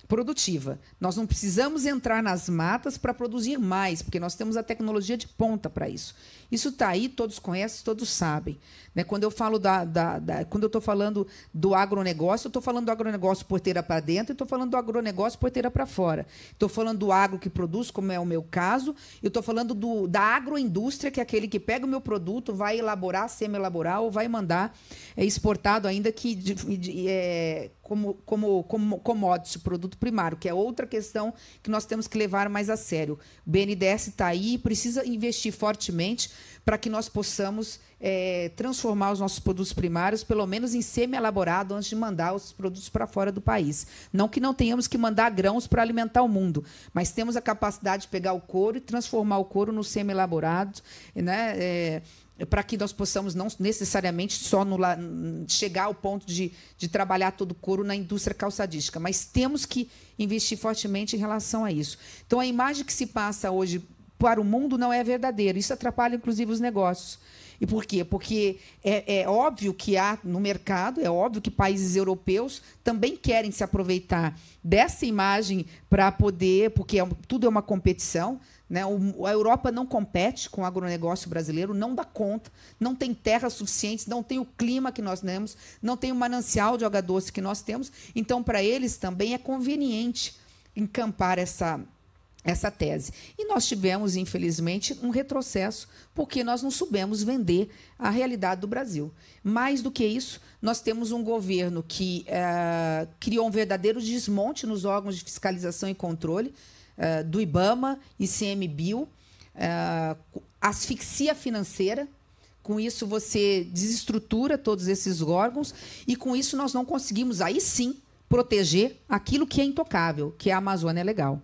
produtiva. Nós não precisamos entrar nas matas para produzir mais, porque nós temos a tecnologia de ponta para isso. Isso está aí, todos conhecem, todos sabem. Né? Quando eu falo da, da, da quando eu estou falando do agronegócio, eu estou falando do agronegócio porteira para dentro, estou falando do agronegócio porteira para fora. Estou falando do agro que produz, como é o meu caso, e estou falando do, da agroindústria, que é aquele que pega o meu produto, vai elaborar, semi-elaborar ou vai mandar é, exportado, ainda que de, de, é, como, como, como commodity, produto primário, que é outra questão que nós temos que levar mais a sério. O BNDES está aí, precisa investir fortemente para que nós possamos é, transformar os nossos produtos primários, pelo menos em semi-elaborado, antes de mandar os produtos para fora do país. Não que não tenhamos que mandar grãos para alimentar o mundo, mas temos a capacidade de pegar o couro e transformar o couro no semi-elaborado, né? É, para que nós possamos não necessariamente só no, chegar ao ponto de, de trabalhar todo o couro na indústria calçadística, mas temos que investir fortemente em relação a isso. Então, a imagem que se passa hoje para o mundo não é verdadeiro. Isso atrapalha, inclusive, os negócios. E por quê? Porque é, é, óbvio que há no mercado, é óbvio que países europeus também querem se aproveitar dessa imagem para poder, porque é, tudo é uma competição. Né? O, a Europa não compete com o agronegócio brasileiro, não dá conta, não tem terra suficiente, não tem o clima que nós temos, não tem o manancial de água doce que nós temos. Então, para eles também é conveniente encampar essa essa tese. E nós tivemos, infelizmente, um retrocesso, porque nós não soubemos vender a realidade do Brasil. Mais do que isso, nós temos um governo que eh, criou um verdadeiro desmonte nos órgãos de fiscalização e controle eh, do IBAMA e CMBio, eh, asfixia financeira. Com isso, você desestrutura todos esses órgãos e com isso nós não conseguimos, aí sim, proteger aquilo que é intocável, que é a Amazônia legal.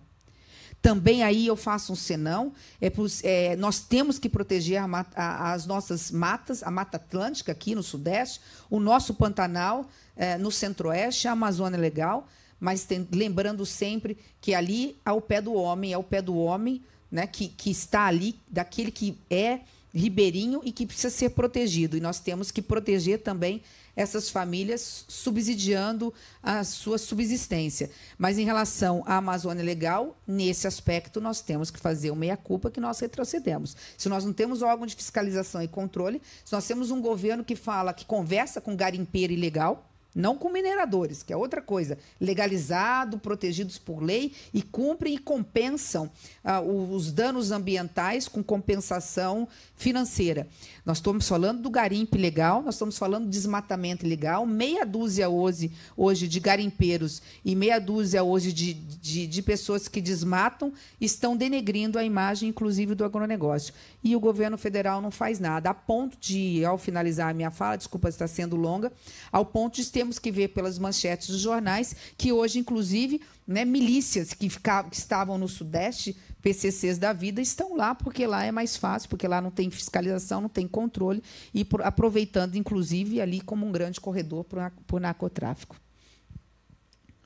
Também aí eu faço um senão. É, é, nós temos que proteger a, a, as nossas matas, a Mata Atlântica aqui no Sudeste, o nosso Pantanal é, no Centro-Oeste, a Amazônia é Legal, mas tem, lembrando sempre que ali é o pé do homem, é o pé do homem né, que, que está ali, daquele que é ribeirinho e que precisa ser protegido. E nós temos que proteger também essas famílias subsidiando a sua subsistência. Mas em relação à Amazônia Legal, nesse aspecto nós temos que fazer uma meia-culpa que nós retrocedemos. Se nós não temos órgão de fiscalização e controle, se nós temos um governo que fala, que conversa com garimpeiro ilegal, não com mineradores, que é outra coisa, legalizado, protegidos por lei e cumprem e compensam ah, os danos ambientais com compensação financeira. Nós estamos falando do garimpe legal, nós estamos falando do desmatamento ilegal, meia dúzia hoje, hoje de garimpeiros e meia dúzia hoje de, de, de pessoas que desmatam estão denegrindo a imagem, inclusive, do agronegócio. E o governo federal não faz nada, a ponto de, ao finalizar a minha fala, desculpa se está sendo longa, ao ponto de ter temos que ver pelas manchetes dos jornais que hoje, inclusive, né, milícias que, ficavam, que estavam no Sudeste, PCCs da vida, estão lá porque lá é mais fácil, porque lá não tem fiscalização, não tem controle, e por, aproveitando, inclusive, ali como um grande corredor para o narcotráfico.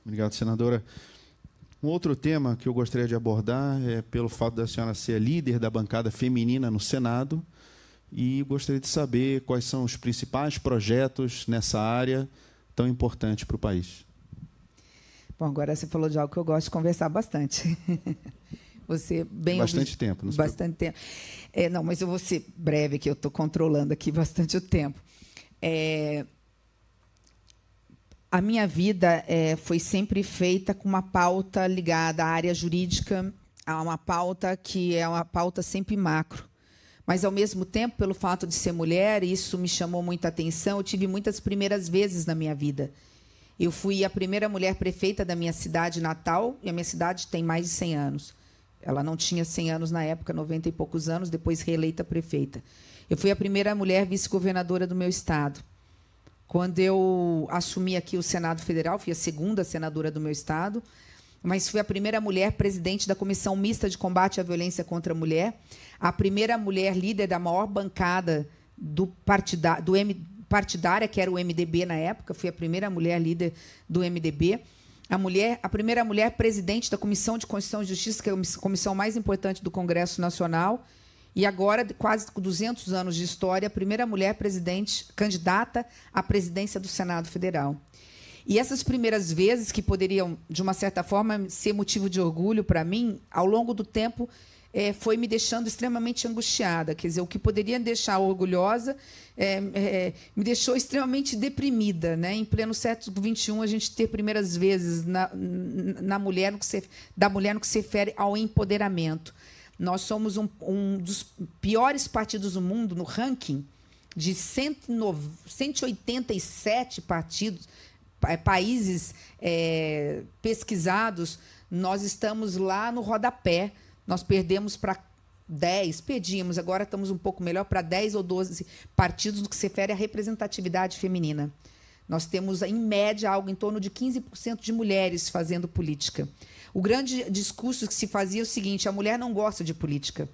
Obrigado, senadora. Um outro tema que eu gostaria de abordar é pelo fato da senhora ser a líder da bancada feminina no Senado e gostaria de saber quais são os principais projetos nessa área tão importante para o país. Bom, agora você falou de algo que eu gosto de conversar bastante. Você bem bastante obvi... tempo, não se bastante preocupa. tempo. É, não, mas eu vou ser breve, que eu estou controlando aqui bastante o tempo. É... A minha vida é, foi sempre feita com uma pauta ligada à área jurídica, a uma pauta que é uma pauta sempre macro. Mas, ao mesmo tempo, pelo fato de ser mulher, isso me chamou muita atenção. Eu tive muitas primeiras vezes na minha vida. Eu fui a primeira mulher prefeita da minha cidade natal, e a minha cidade tem mais de 100 anos. Ela não tinha 100 anos na época, 90 e poucos anos, depois reeleita prefeita. Eu fui a primeira mulher vice-governadora do meu estado. Quando eu assumi aqui o Senado Federal, fui a segunda senadora do meu estado, mas fui a primeira mulher presidente da Comissão Mista de Combate à Violência contra a Mulher a primeira mulher líder da maior bancada do partida, do M, partidária, que era o MDB na época, fui a primeira mulher líder do MDB. A, mulher, a primeira mulher presidente da Comissão de Constituição e Justiça, que é a comissão mais importante do Congresso Nacional. E agora, quase com 200 anos de história, a primeira mulher presidente, candidata à presidência do Senado Federal. E essas primeiras vezes, que poderiam, de uma certa forma, ser motivo de orgulho para mim, ao longo do tempo, é, foi me deixando extremamente angustiada. Quer dizer, o que poderia deixar orgulhosa é, é, me deixou extremamente deprimida. Né? Em pleno século XXI, a gente ter primeiras vezes na, na mulher no que se, da mulher no que se refere ao empoderamento. Nós somos um, um dos piores partidos do mundo no ranking de 187 partidos, países é, pesquisados. Nós estamos lá no rodapé nós perdemos para 10, pedimos, agora estamos um pouco melhor para 10 ou 12 partidos no que se refere à representatividade feminina. Nós temos, em média, algo em torno de 15% de mulheres fazendo política. O grande discurso que se fazia é o seguinte: a mulher não gosta de política.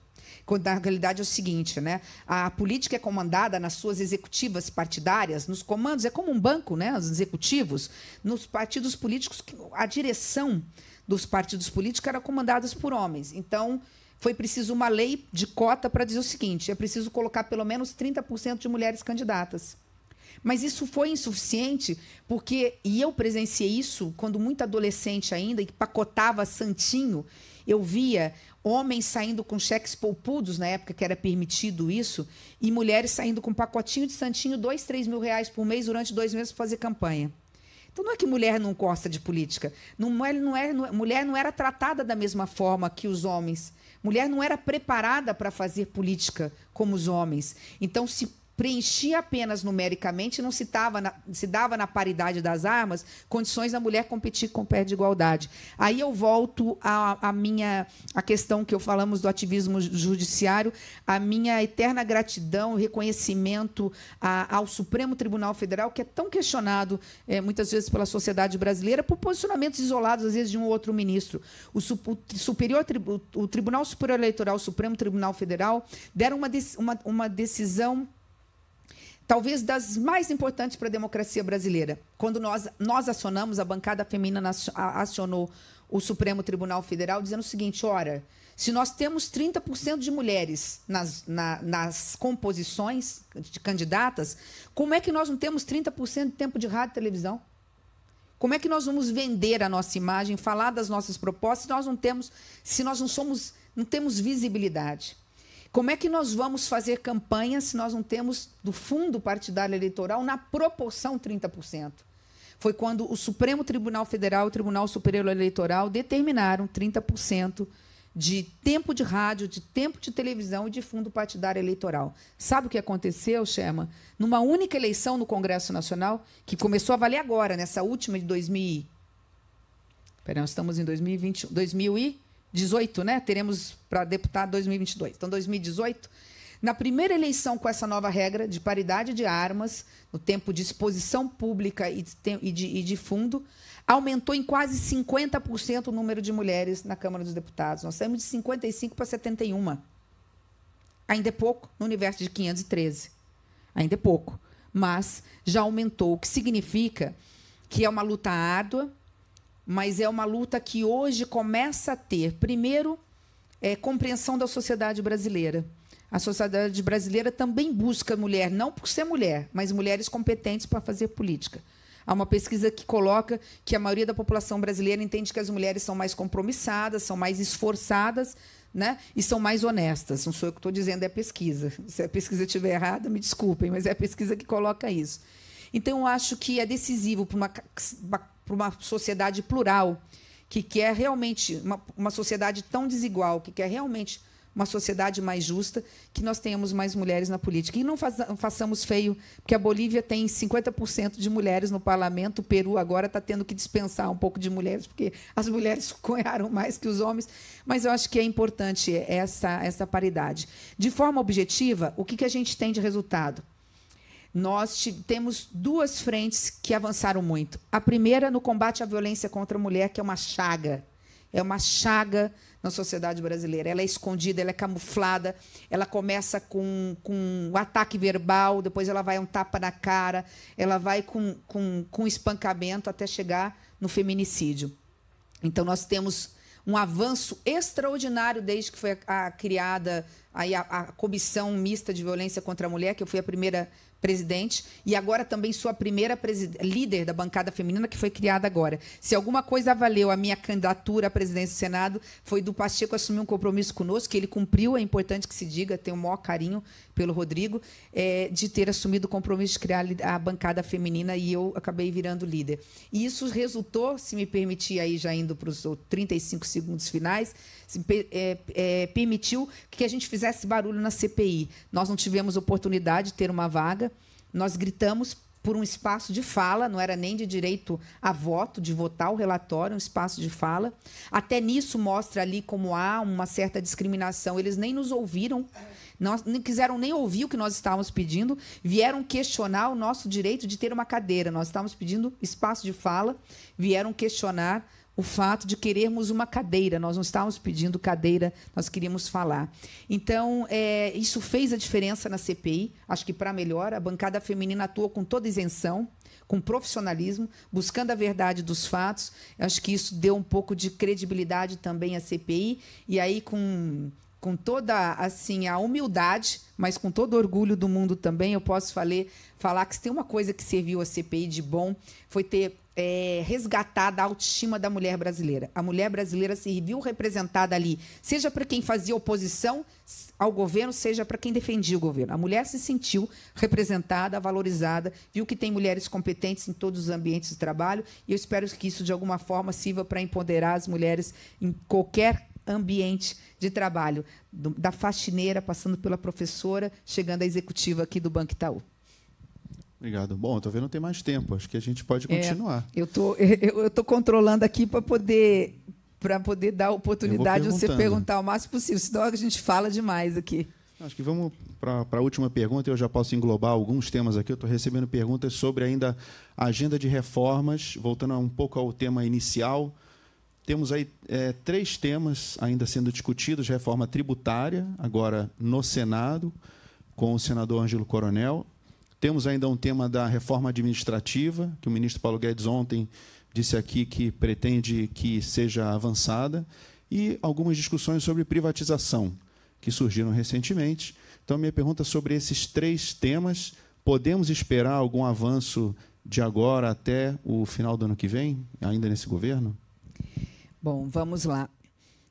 Quando na realidade é o seguinte, né? A política é comandada nas suas executivas partidárias, nos comandos, é como um banco, né? Os executivos, nos partidos políticos, a direção dos partidos políticos eram comandadas por homens. Então, foi preciso uma lei de cota para dizer o seguinte: é preciso colocar pelo menos 30% de mulheres candidatas. Mas isso foi insuficiente, porque, e eu presenciei isso quando muito adolescente ainda, e pacotava santinho, eu via homens saindo com cheques poupudos na época que era permitido isso, e mulheres saindo com pacotinho de santinho, dois, três mil reais por mês durante dois meses para fazer campanha. Então não é que mulher não gosta de política. Não, não é, é, não é, mulher não era tratada da mesma forma que os homens. Mulher não era preparada para fazer política como os homens. Então se preenchia apenas numericamente, não se, na, se dava na paridade das armas condições da mulher competir com pé de igualdade. Aí eu volto à, minha a questão que eu falamos do ativismo judiciário, a minha eterna gratidão, reconhecimento a, ao Supremo Tribunal Federal, que é tão questionado é, muitas vezes pela sociedade brasileira por posicionamentos isolados, às vezes, de um ou outro ministro. O, superior, o Tribunal Superior Eleitoral, o Supremo Tribunal Federal, deram uma, uma, uma decisão talvez das mais importantes para a democracia brasileira. Quando nós, nós acionamos, a bancada feminina acionou o Supremo Tribunal Federal dizendo o seguinte: ora, se nós temos 30% de mulheres nas, na, nas composições de candidatas, como é que nós não temos 30% de tempo de rádio e televisão? Como é que nós vamos vender a nossa imagem, falar das nossas propostas, se nós não temos, se nós não somos, não temos visibilidade? Como é que nós vamos fazer campanha se nós não temos do fundo partidário eleitoral na proporção 30%? Foi quando o Supremo Tribunal Federal e o Tribunal Superior Eleitoral determinaram 30% de tempo de rádio, de tempo de televisão e de fundo partidário eleitoral. Sabe o que aconteceu, Chema? Numa única eleição no Congresso Nacional, que começou a valer agora, nessa última de 2000. Perdão, estamos em 2020, 2000 e 18, né? Teremos para deputado 2022. Então, 2018, na primeira eleição com essa nova regra de paridade de armas, no tempo de exposição pública e de, e de fundo, aumentou em quase 50% o número de mulheres na Câmara dos Deputados. Nós saímos de 55 para 71. Ainda é pouco no universo de 513. Ainda é pouco. Mas já aumentou, o que significa que é uma luta árdua, mas é uma luta que hoje começa a ter, primeiro, é, compreensão da sociedade brasileira. A sociedade brasileira também busca mulher, não por ser mulher, mas mulheres competentes para fazer política. Há uma pesquisa que coloca que a maioria da população brasileira entende que as mulheres são mais compromissadas, são mais esforçadas né, e são mais honestas. Não sou eu que estou dizendo, é pesquisa. Se a pesquisa estiver errada, me desculpem, mas é a pesquisa que coloca isso. Então, eu acho que é decisivo para uma para uma sociedade plural, que quer realmente uma, uma sociedade tão desigual, que quer realmente uma sociedade mais justa, que nós tenhamos mais mulheres na política. E não façamos feio, porque a Bolívia tem 50% de mulheres no parlamento, o Peru agora está tendo que dispensar um pouco de mulheres, porque as mulheres ganharam mais que os homens. Mas eu acho que é importante essa, essa paridade. De forma objetiva, o que, que a gente tem de resultado? nós temos duas frentes que avançaram muito. A primeira no combate à violência contra a mulher, que é uma chaga. É uma chaga na sociedade brasileira. Ela é escondida, ela é camuflada, ela começa com, com um ataque verbal, depois ela vai um tapa na cara, ela vai com, com, com espancamento até chegar no feminicídio. Então, nós temos um avanço extraordinário desde que foi a, a, criada a, a Comissão Mista de Violência contra a Mulher, que eu fui a primeira presidente, e agora também sua primeira líder da bancada feminina que foi criada agora. Se alguma coisa valeu a minha candidatura à presidência do Senado, foi do Pacheco assumir um compromisso conosco, que ele cumpriu, é importante que se diga, tenho o maior carinho pelo Rodrigo, é, de ter assumido o compromisso de criar a bancada feminina e eu acabei virando líder. E isso resultou, se me permitir aí, já indo para os 35 segundos finais, se, é, é, permitiu que a gente fizesse barulho na CPI. Nós não tivemos oportunidade de ter uma vaga, nós gritamos por um espaço de fala, não era nem de direito a voto, de votar o relatório, um espaço de fala. Até nisso mostra ali como há uma certa discriminação. Eles nem nos ouviram, nós não quiseram nem ouvir o que nós estávamos pedindo, vieram questionar o nosso direito de ter uma cadeira. Nós estávamos pedindo espaço de fala, vieram questionar o fato de querermos uma cadeira. Nós não estávamos pedindo cadeira, nós queríamos falar. Então, é, isso fez a diferença na CPI, acho que para melhor. A bancada feminina atuou com toda isenção, com profissionalismo, buscando a verdade dos fatos. Acho que isso deu um pouco de credibilidade também à CPI. E aí, com com toda assim a humildade, mas com todo orgulho do mundo também, eu posso falei, falar que se tem uma coisa que serviu a CPI de bom foi ter é, resgatado a autoestima da mulher brasileira. A mulher brasileira se viu representada ali, seja para quem fazia oposição ao governo, seja para quem defendia o governo. A mulher se sentiu representada, valorizada, viu que tem mulheres competentes em todos os ambientes de trabalho, e eu espero que isso, de alguma forma, sirva para empoderar as mulheres em qualquer ambiente de trabalho, do, da faxineira, passando pela professora, chegando à executiva aqui do Banco Itaú. Obrigado. Bom, estou vendo não tem mais tempo. Acho que a gente pode é, continuar. É, eu tô, eu estou controlando aqui para poder para poder dar a oportunidade de você perguntar o máximo possível, senão a gente fala demais aqui. Acho que vamos para a última pergunta, eu já posso englobar alguns temas aqui. Eu estou recebendo perguntas sobre ainda a agenda de reformas, voltando um pouco ao tema inicial, temos aí é, três temas ainda sendo discutidos: reforma tributária, agora no Senado, com o senador Ângelo Coronel. Temos ainda um tema da reforma administrativa, que o ministro Paulo Guedes ontem disse aqui que pretende que seja avançada, e algumas discussões sobre privatização, que surgiram recentemente. Então, minha pergunta é sobre esses três temas: podemos esperar algum avanço de agora até o final do ano que vem, ainda nesse governo? Bom, vamos lá.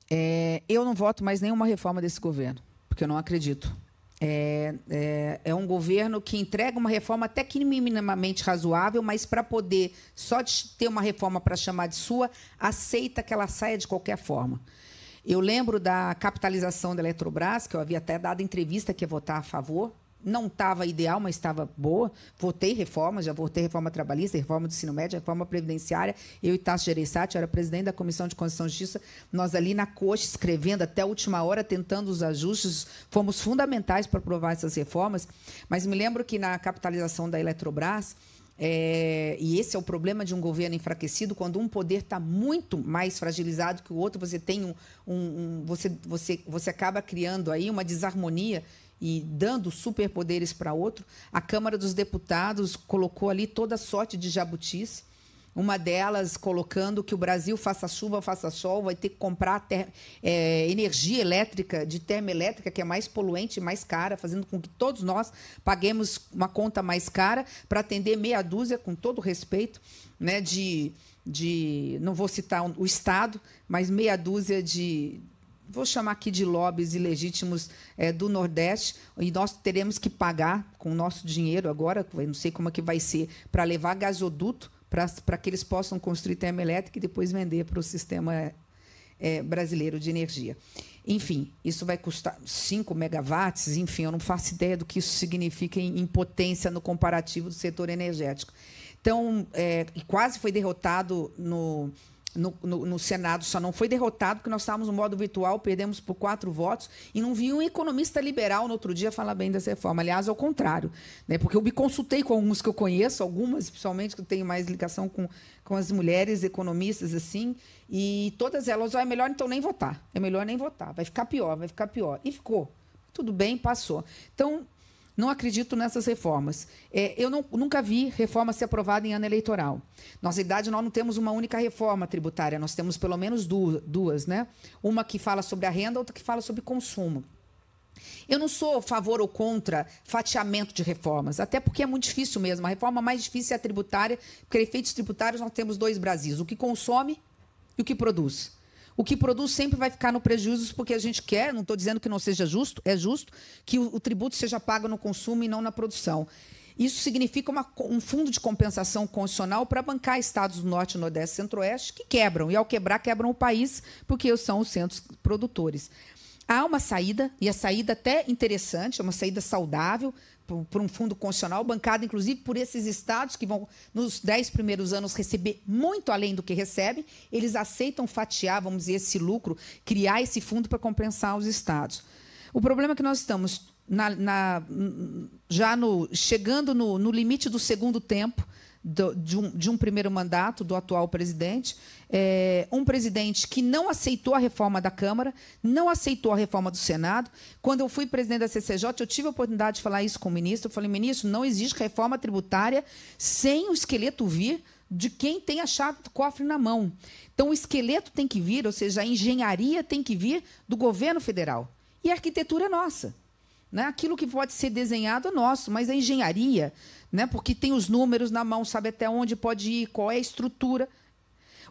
É, eu não voto mais nenhuma reforma desse governo, porque eu não acredito. É, é, é, um governo que entrega uma reforma até que minimamente razoável, mas para poder só ter uma reforma para chamar de sua, aceita que ela saia de qualquer forma. Eu lembro da capitalização da Eletrobras, que eu havia até dado entrevista que ia votar a favor, não estava ideal, mas estava boa. Votei reforma já votei reforma trabalhista, reforma do ensino médio, reforma previdenciária. Eu e Tasso Gereissati, era presidente da Comissão de Constituição e Justiça, nós ali na coxa, escrevendo até a última hora, tentando os ajustes, fomos fundamentais para aprovar essas reformas. Mas me lembro que na capitalização da Eletrobras, é, e esse é o problema de um governo enfraquecido, quando um poder está muito mais fragilizado que o outro, você tem um, um, um, você, você, você acaba criando aí uma desarmonia e dando superpoderes para outro. A Câmara dos Deputados colocou ali toda sorte de jabutis. Uma delas colocando que o Brasil faça chuva, faça sol, vai ter que comprar ter, é, energia elétrica de termoelétrica, que é mais poluente, mais cara, fazendo com que todos nós paguemos uma conta mais cara para atender meia dúzia, com todo respeito, né, de, de. Não vou citar o Estado, mas meia dúzia de, vou chamar aqui de lobbies ilegítimos é, do Nordeste, e nós teremos que pagar com o nosso dinheiro agora, não sei como é que vai ser, para levar gasoduto para que eles possam construir termoelétrica e depois vender para o sistema é, brasileiro de energia. Enfim, isso vai custar 5 megawatts, enfim, eu não faço ideia do que isso significa em, em potência no comparativo do setor energético. Então, é, quase foi derrotado no, no, no, no, Senado só não foi derrotado, porque nós estávamos no modo virtual, perdemos por quatro votos, e não vi um economista liberal no outro dia falar bem dessa reforma. Aliás, ao contrário, né? porque eu me consultei com alguns que eu conheço, algumas, principalmente, que eu tenho mais ligação com, com as mulheres economistas, assim, e todas elas, oh, é melhor então nem votar, é melhor nem votar, vai ficar pior, vai ficar pior. E ficou. Tudo bem, passou. Então, não acredito nessas reformas. É, eu não, nunca vi reforma ser aprovada em ano eleitoral. Nossa idade, nós não temos uma única reforma tributária, nós temos pelo menos duas, duas, né? Uma que fala sobre a renda, outra que fala sobre consumo. Eu não sou a favor ou contra fatiamento de reformas, até porque é muito difícil mesmo. A reforma mais difícil é a tributária, porque efeitos tributários nós temos dois Brasis: o que consome e o que produz o que produz sempre vai ficar no prejuízo, porque a gente quer, não estou dizendo que não seja justo, é justo que o, o, tributo seja pago no consumo e não na produção. Isso significa uma, um fundo de compensação constitucional para bancar estados do Norte, Nordeste e Centro-Oeste que quebram, e ao quebrar, quebram o país, porque são os centros produtores. Há uma saída, e a saída até interessante, é uma saída saudável, por um fundo constitucional, bancado inclusive por esses estados que vão, nos dez primeiros anos, receber muito além do que recebem. Eles aceitam fatiar, vamos dizer, esse lucro, criar esse fundo para compensar os estados. O problema é que nós estamos na, na, já no, chegando no, no limite do segundo tempo do, de, um, de, um, primeiro mandato do atual presidente, é, um presidente que não aceitou a reforma da Câmara, não aceitou a reforma do Senado. Quando eu fui presidente da CCJ, eu tive a oportunidade de falar isso com o ministro. Eu falei, ministro, não existe reforma tributária sem o esqueleto vir de quem tem a chave do cofre na mão. Então, o esqueleto tem que vir, ou seja, a engenharia tem que vir do governo federal. E a arquitetura é nossa. Né? Aquilo que pode ser desenhado é nosso, mas a engenharia, né? porque tem os números na mão, sabe até onde pode ir, qual é a estrutura.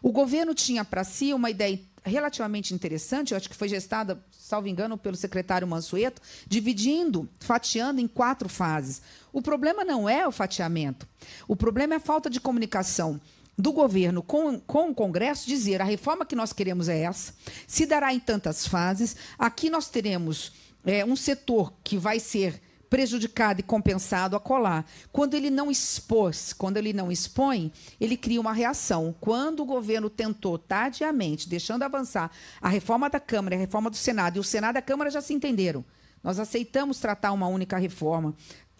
O governo tinha para si uma ideia relativamente interessante, eu acho que foi gestada, salvo engano, pelo secretário Mansueto, dividindo, fatiando em quatro fases. O problema não é o fatiamento, o problema é a falta de comunicação do governo com, com o Congresso dizer a reforma que nós queremos é essa, se dará em tantas fases, aqui nós teremos é, um setor que vai ser prejudicado e compensado a colar. Quando ele não expôs, quando ele não expõe, ele cria uma reação. Quando o governo tentou tardiamente, deixando avançar a reforma da Câmara, a reforma do Senado, e o Senado e a Câmara já se entenderam. Nós aceitamos tratar uma única reforma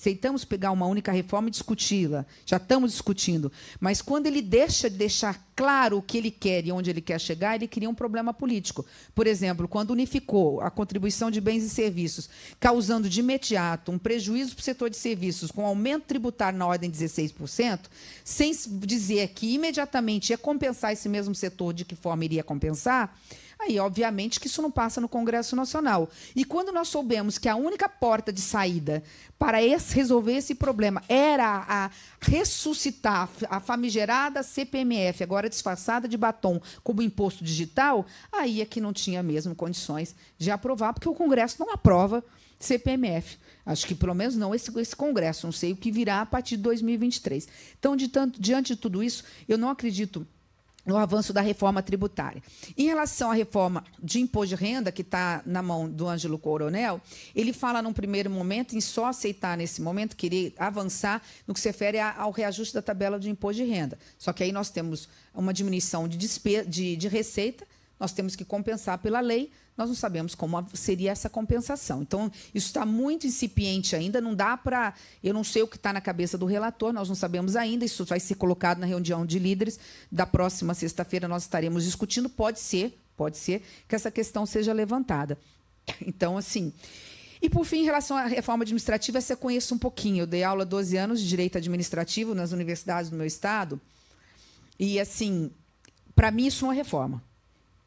aceitamos pegar uma única reforma e discuti-la, já estamos discutindo. Mas quando ele deixa de deixar claro o que ele quer e onde ele quer chegar, ele cria um problema político. Por exemplo, quando unificou a contribuição de bens e serviços, causando de imediato um prejuízo para o setor de serviços com aumento tributário na ordem de 16%, sem dizer que imediatamente ia compensar esse mesmo setor de que forma iria compensar, Aí, obviamente, que isso não passa no Congresso Nacional. E quando nós soubemos que a única porta de saída para esse, resolver esse problema era a ressuscitar a famigerada CPMF, agora disfarçada de batom, como imposto digital, aí é que não tinha mesmo condições de aprovar, porque o Congresso não aprova CPMF. Acho que pelo menos não esse, esse Congresso, não sei o que virá a partir de 2023. Então, de tanto, diante de tudo isso, eu não acredito no avanço da reforma tributária. Em relação à reforma de imposto de renda, que está na mão do Ângelo Coronel, ele fala num primeiro momento em só aceitar nesse momento, querer avançar no que se refere ao reajuste da tabela de imposto de renda. Só que aí nós temos uma diminuição de, de, de receita, nós temos que compensar pela lei, nós não sabemos como seria essa compensação. Então, isso está muito incipiente ainda, não dá para. Eu não sei o que está na cabeça do relator, nós não sabemos ainda, isso vai ser colocado na reunião de líderes da próxima sexta-feira, nós estaremos discutindo. Pode ser, pode ser que essa questão seja levantada. Então, assim. E, por fim, em relação à reforma administrativa, essa eu conheço um pouquinho. Eu dei aula 12 anos de direito administrativo nas universidades do meu estado. E, assim, para mim, isso é uma reforma.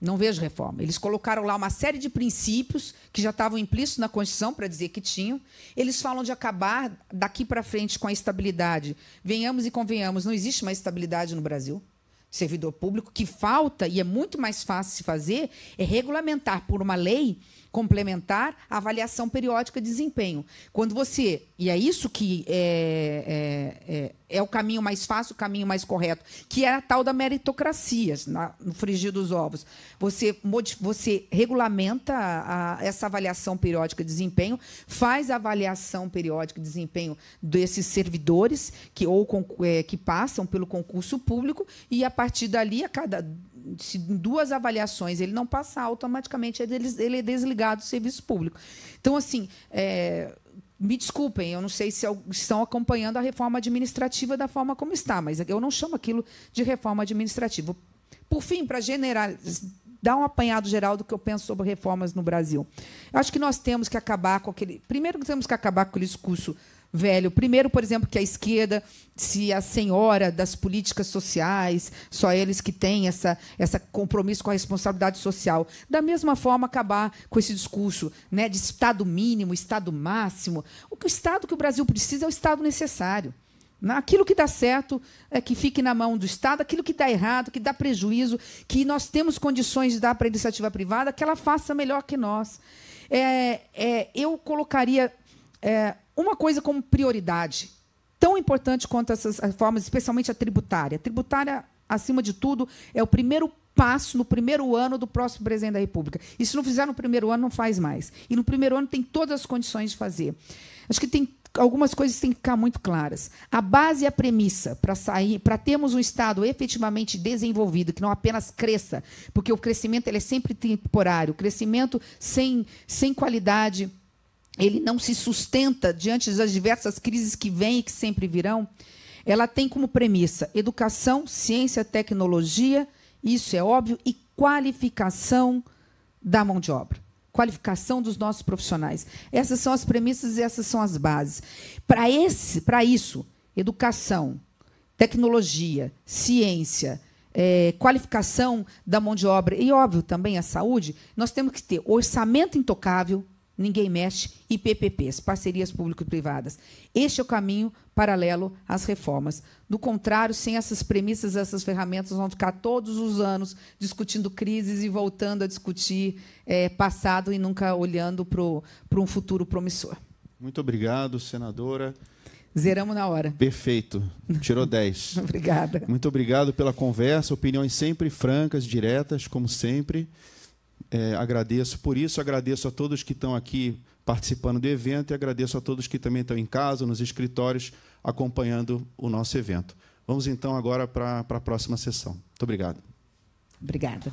Não vejo reforma. Eles colocaram lá uma série de princípios que já estavam implícitos na Constituição para dizer que tinham. Eles falam de acabar daqui para frente com a estabilidade. Venhamos e convenhamos, não existe mais estabilidade no Brasil. Servidor público que falta e é muito mais fácil se fazer é regulamentar por uma lei complementar a avaliação periódica de desempenho. Quando você, e é isso que é, é, é, é o caminho mais fácil, o caminho mais correto, que é a tal da meritocracia, na, no frigir dos ovos. Você, você regulamenta a, a, essa avaliação periódica de desempenho, faz a avaliação periódica de desempenho desses servidores que, ou, é, que passam pelo concurso público, e a partir dali, a cada se em duas avaliações ele não passar, automaticamente é ele é desligado do serviço público. Então, assim, é, me desculpem, eu não sei se estão acompanhando a reforma administrativa da forma como está, mas eu não chamo aquilo de reforma administrativa. Por fim, para generalizar, dar um apanhado geral do que eu penso sobre reformas no Brasil. Eu acho que nós temos que acabar com aquele. Primeiro, temos que acabar com aquele discurso velho. Primeiro, por exemplo, que a esquerda se a senhora das políticas sociais, só eles que têm essa, essa compromisso com a responsabilidade social. Da mesma forma, acabar com esse discurso né, de Estado mínimo, Estado máximo. O que o Estado que o Brasil precisa é o Estado necessário. Aquilo que dá certo é que fique na mão do Estado, aquilo que dá errado, que dá prejuízo, que nós temos condições de dar para a iniciativa privada, que ela faça melhor que nós. É, é, eu colocaria é, uma coisa como prioridade, tão importante quanto essas reformas, especialmente a tributária. A tributária, acima de tudo, é o primeiro passo no primeiro ano do próximo presidente da República. E se não fizer no primeiro ano, não faz mais. E no primeiro ano tem todas as condições de fazer. Acho que tem algumas coisas têm que ficar muito claras. A base e a premissa para sair, para termos um Estado efetivamente desenvolvido, que não apenas cresça, porque o crescimento ele é sempre temporário, o crescimento sem, sem qualidade ele não se sustenta diante das diversas crises que vêm e que sempre virão, ela tem como premissa educação, ciência, tecnologia, isso é óbvio, e qualificação da mão de obra, qualificação dos nossos profissionais. Essas são as premissas e essas são as bases. Para esse, para isso, educação, tecnologia, ciência, é, qualificação da mão de obra e óbvio também a saúde, nós temos que ter orçamento intocável Ninguém Mexe e PPPs, Parcerias Público-Privadas. Este é o caminho paralelo às reformas. Do contrário, sem essas premissas, essas ferramentas, vão ficar todos os anos discutindo crises e voltando a discutir é, passado e nunca olhando para um futuro promissor. Muito obrigado, senadora. Zeramos na hora. Perfeito. Tirou 10. Obrigada. Muito obrigado pela conversa, opiniões sempre francas, diretas, como sempre. É, agradeço por isso, agradeço a todos que estão aqui participando do evento e agradeço a todos que também estão em casa, nos escritórios, acompanhando o nosso evento. Vamos então agora para a próxima sessão. Muito obrigado. Obrigada.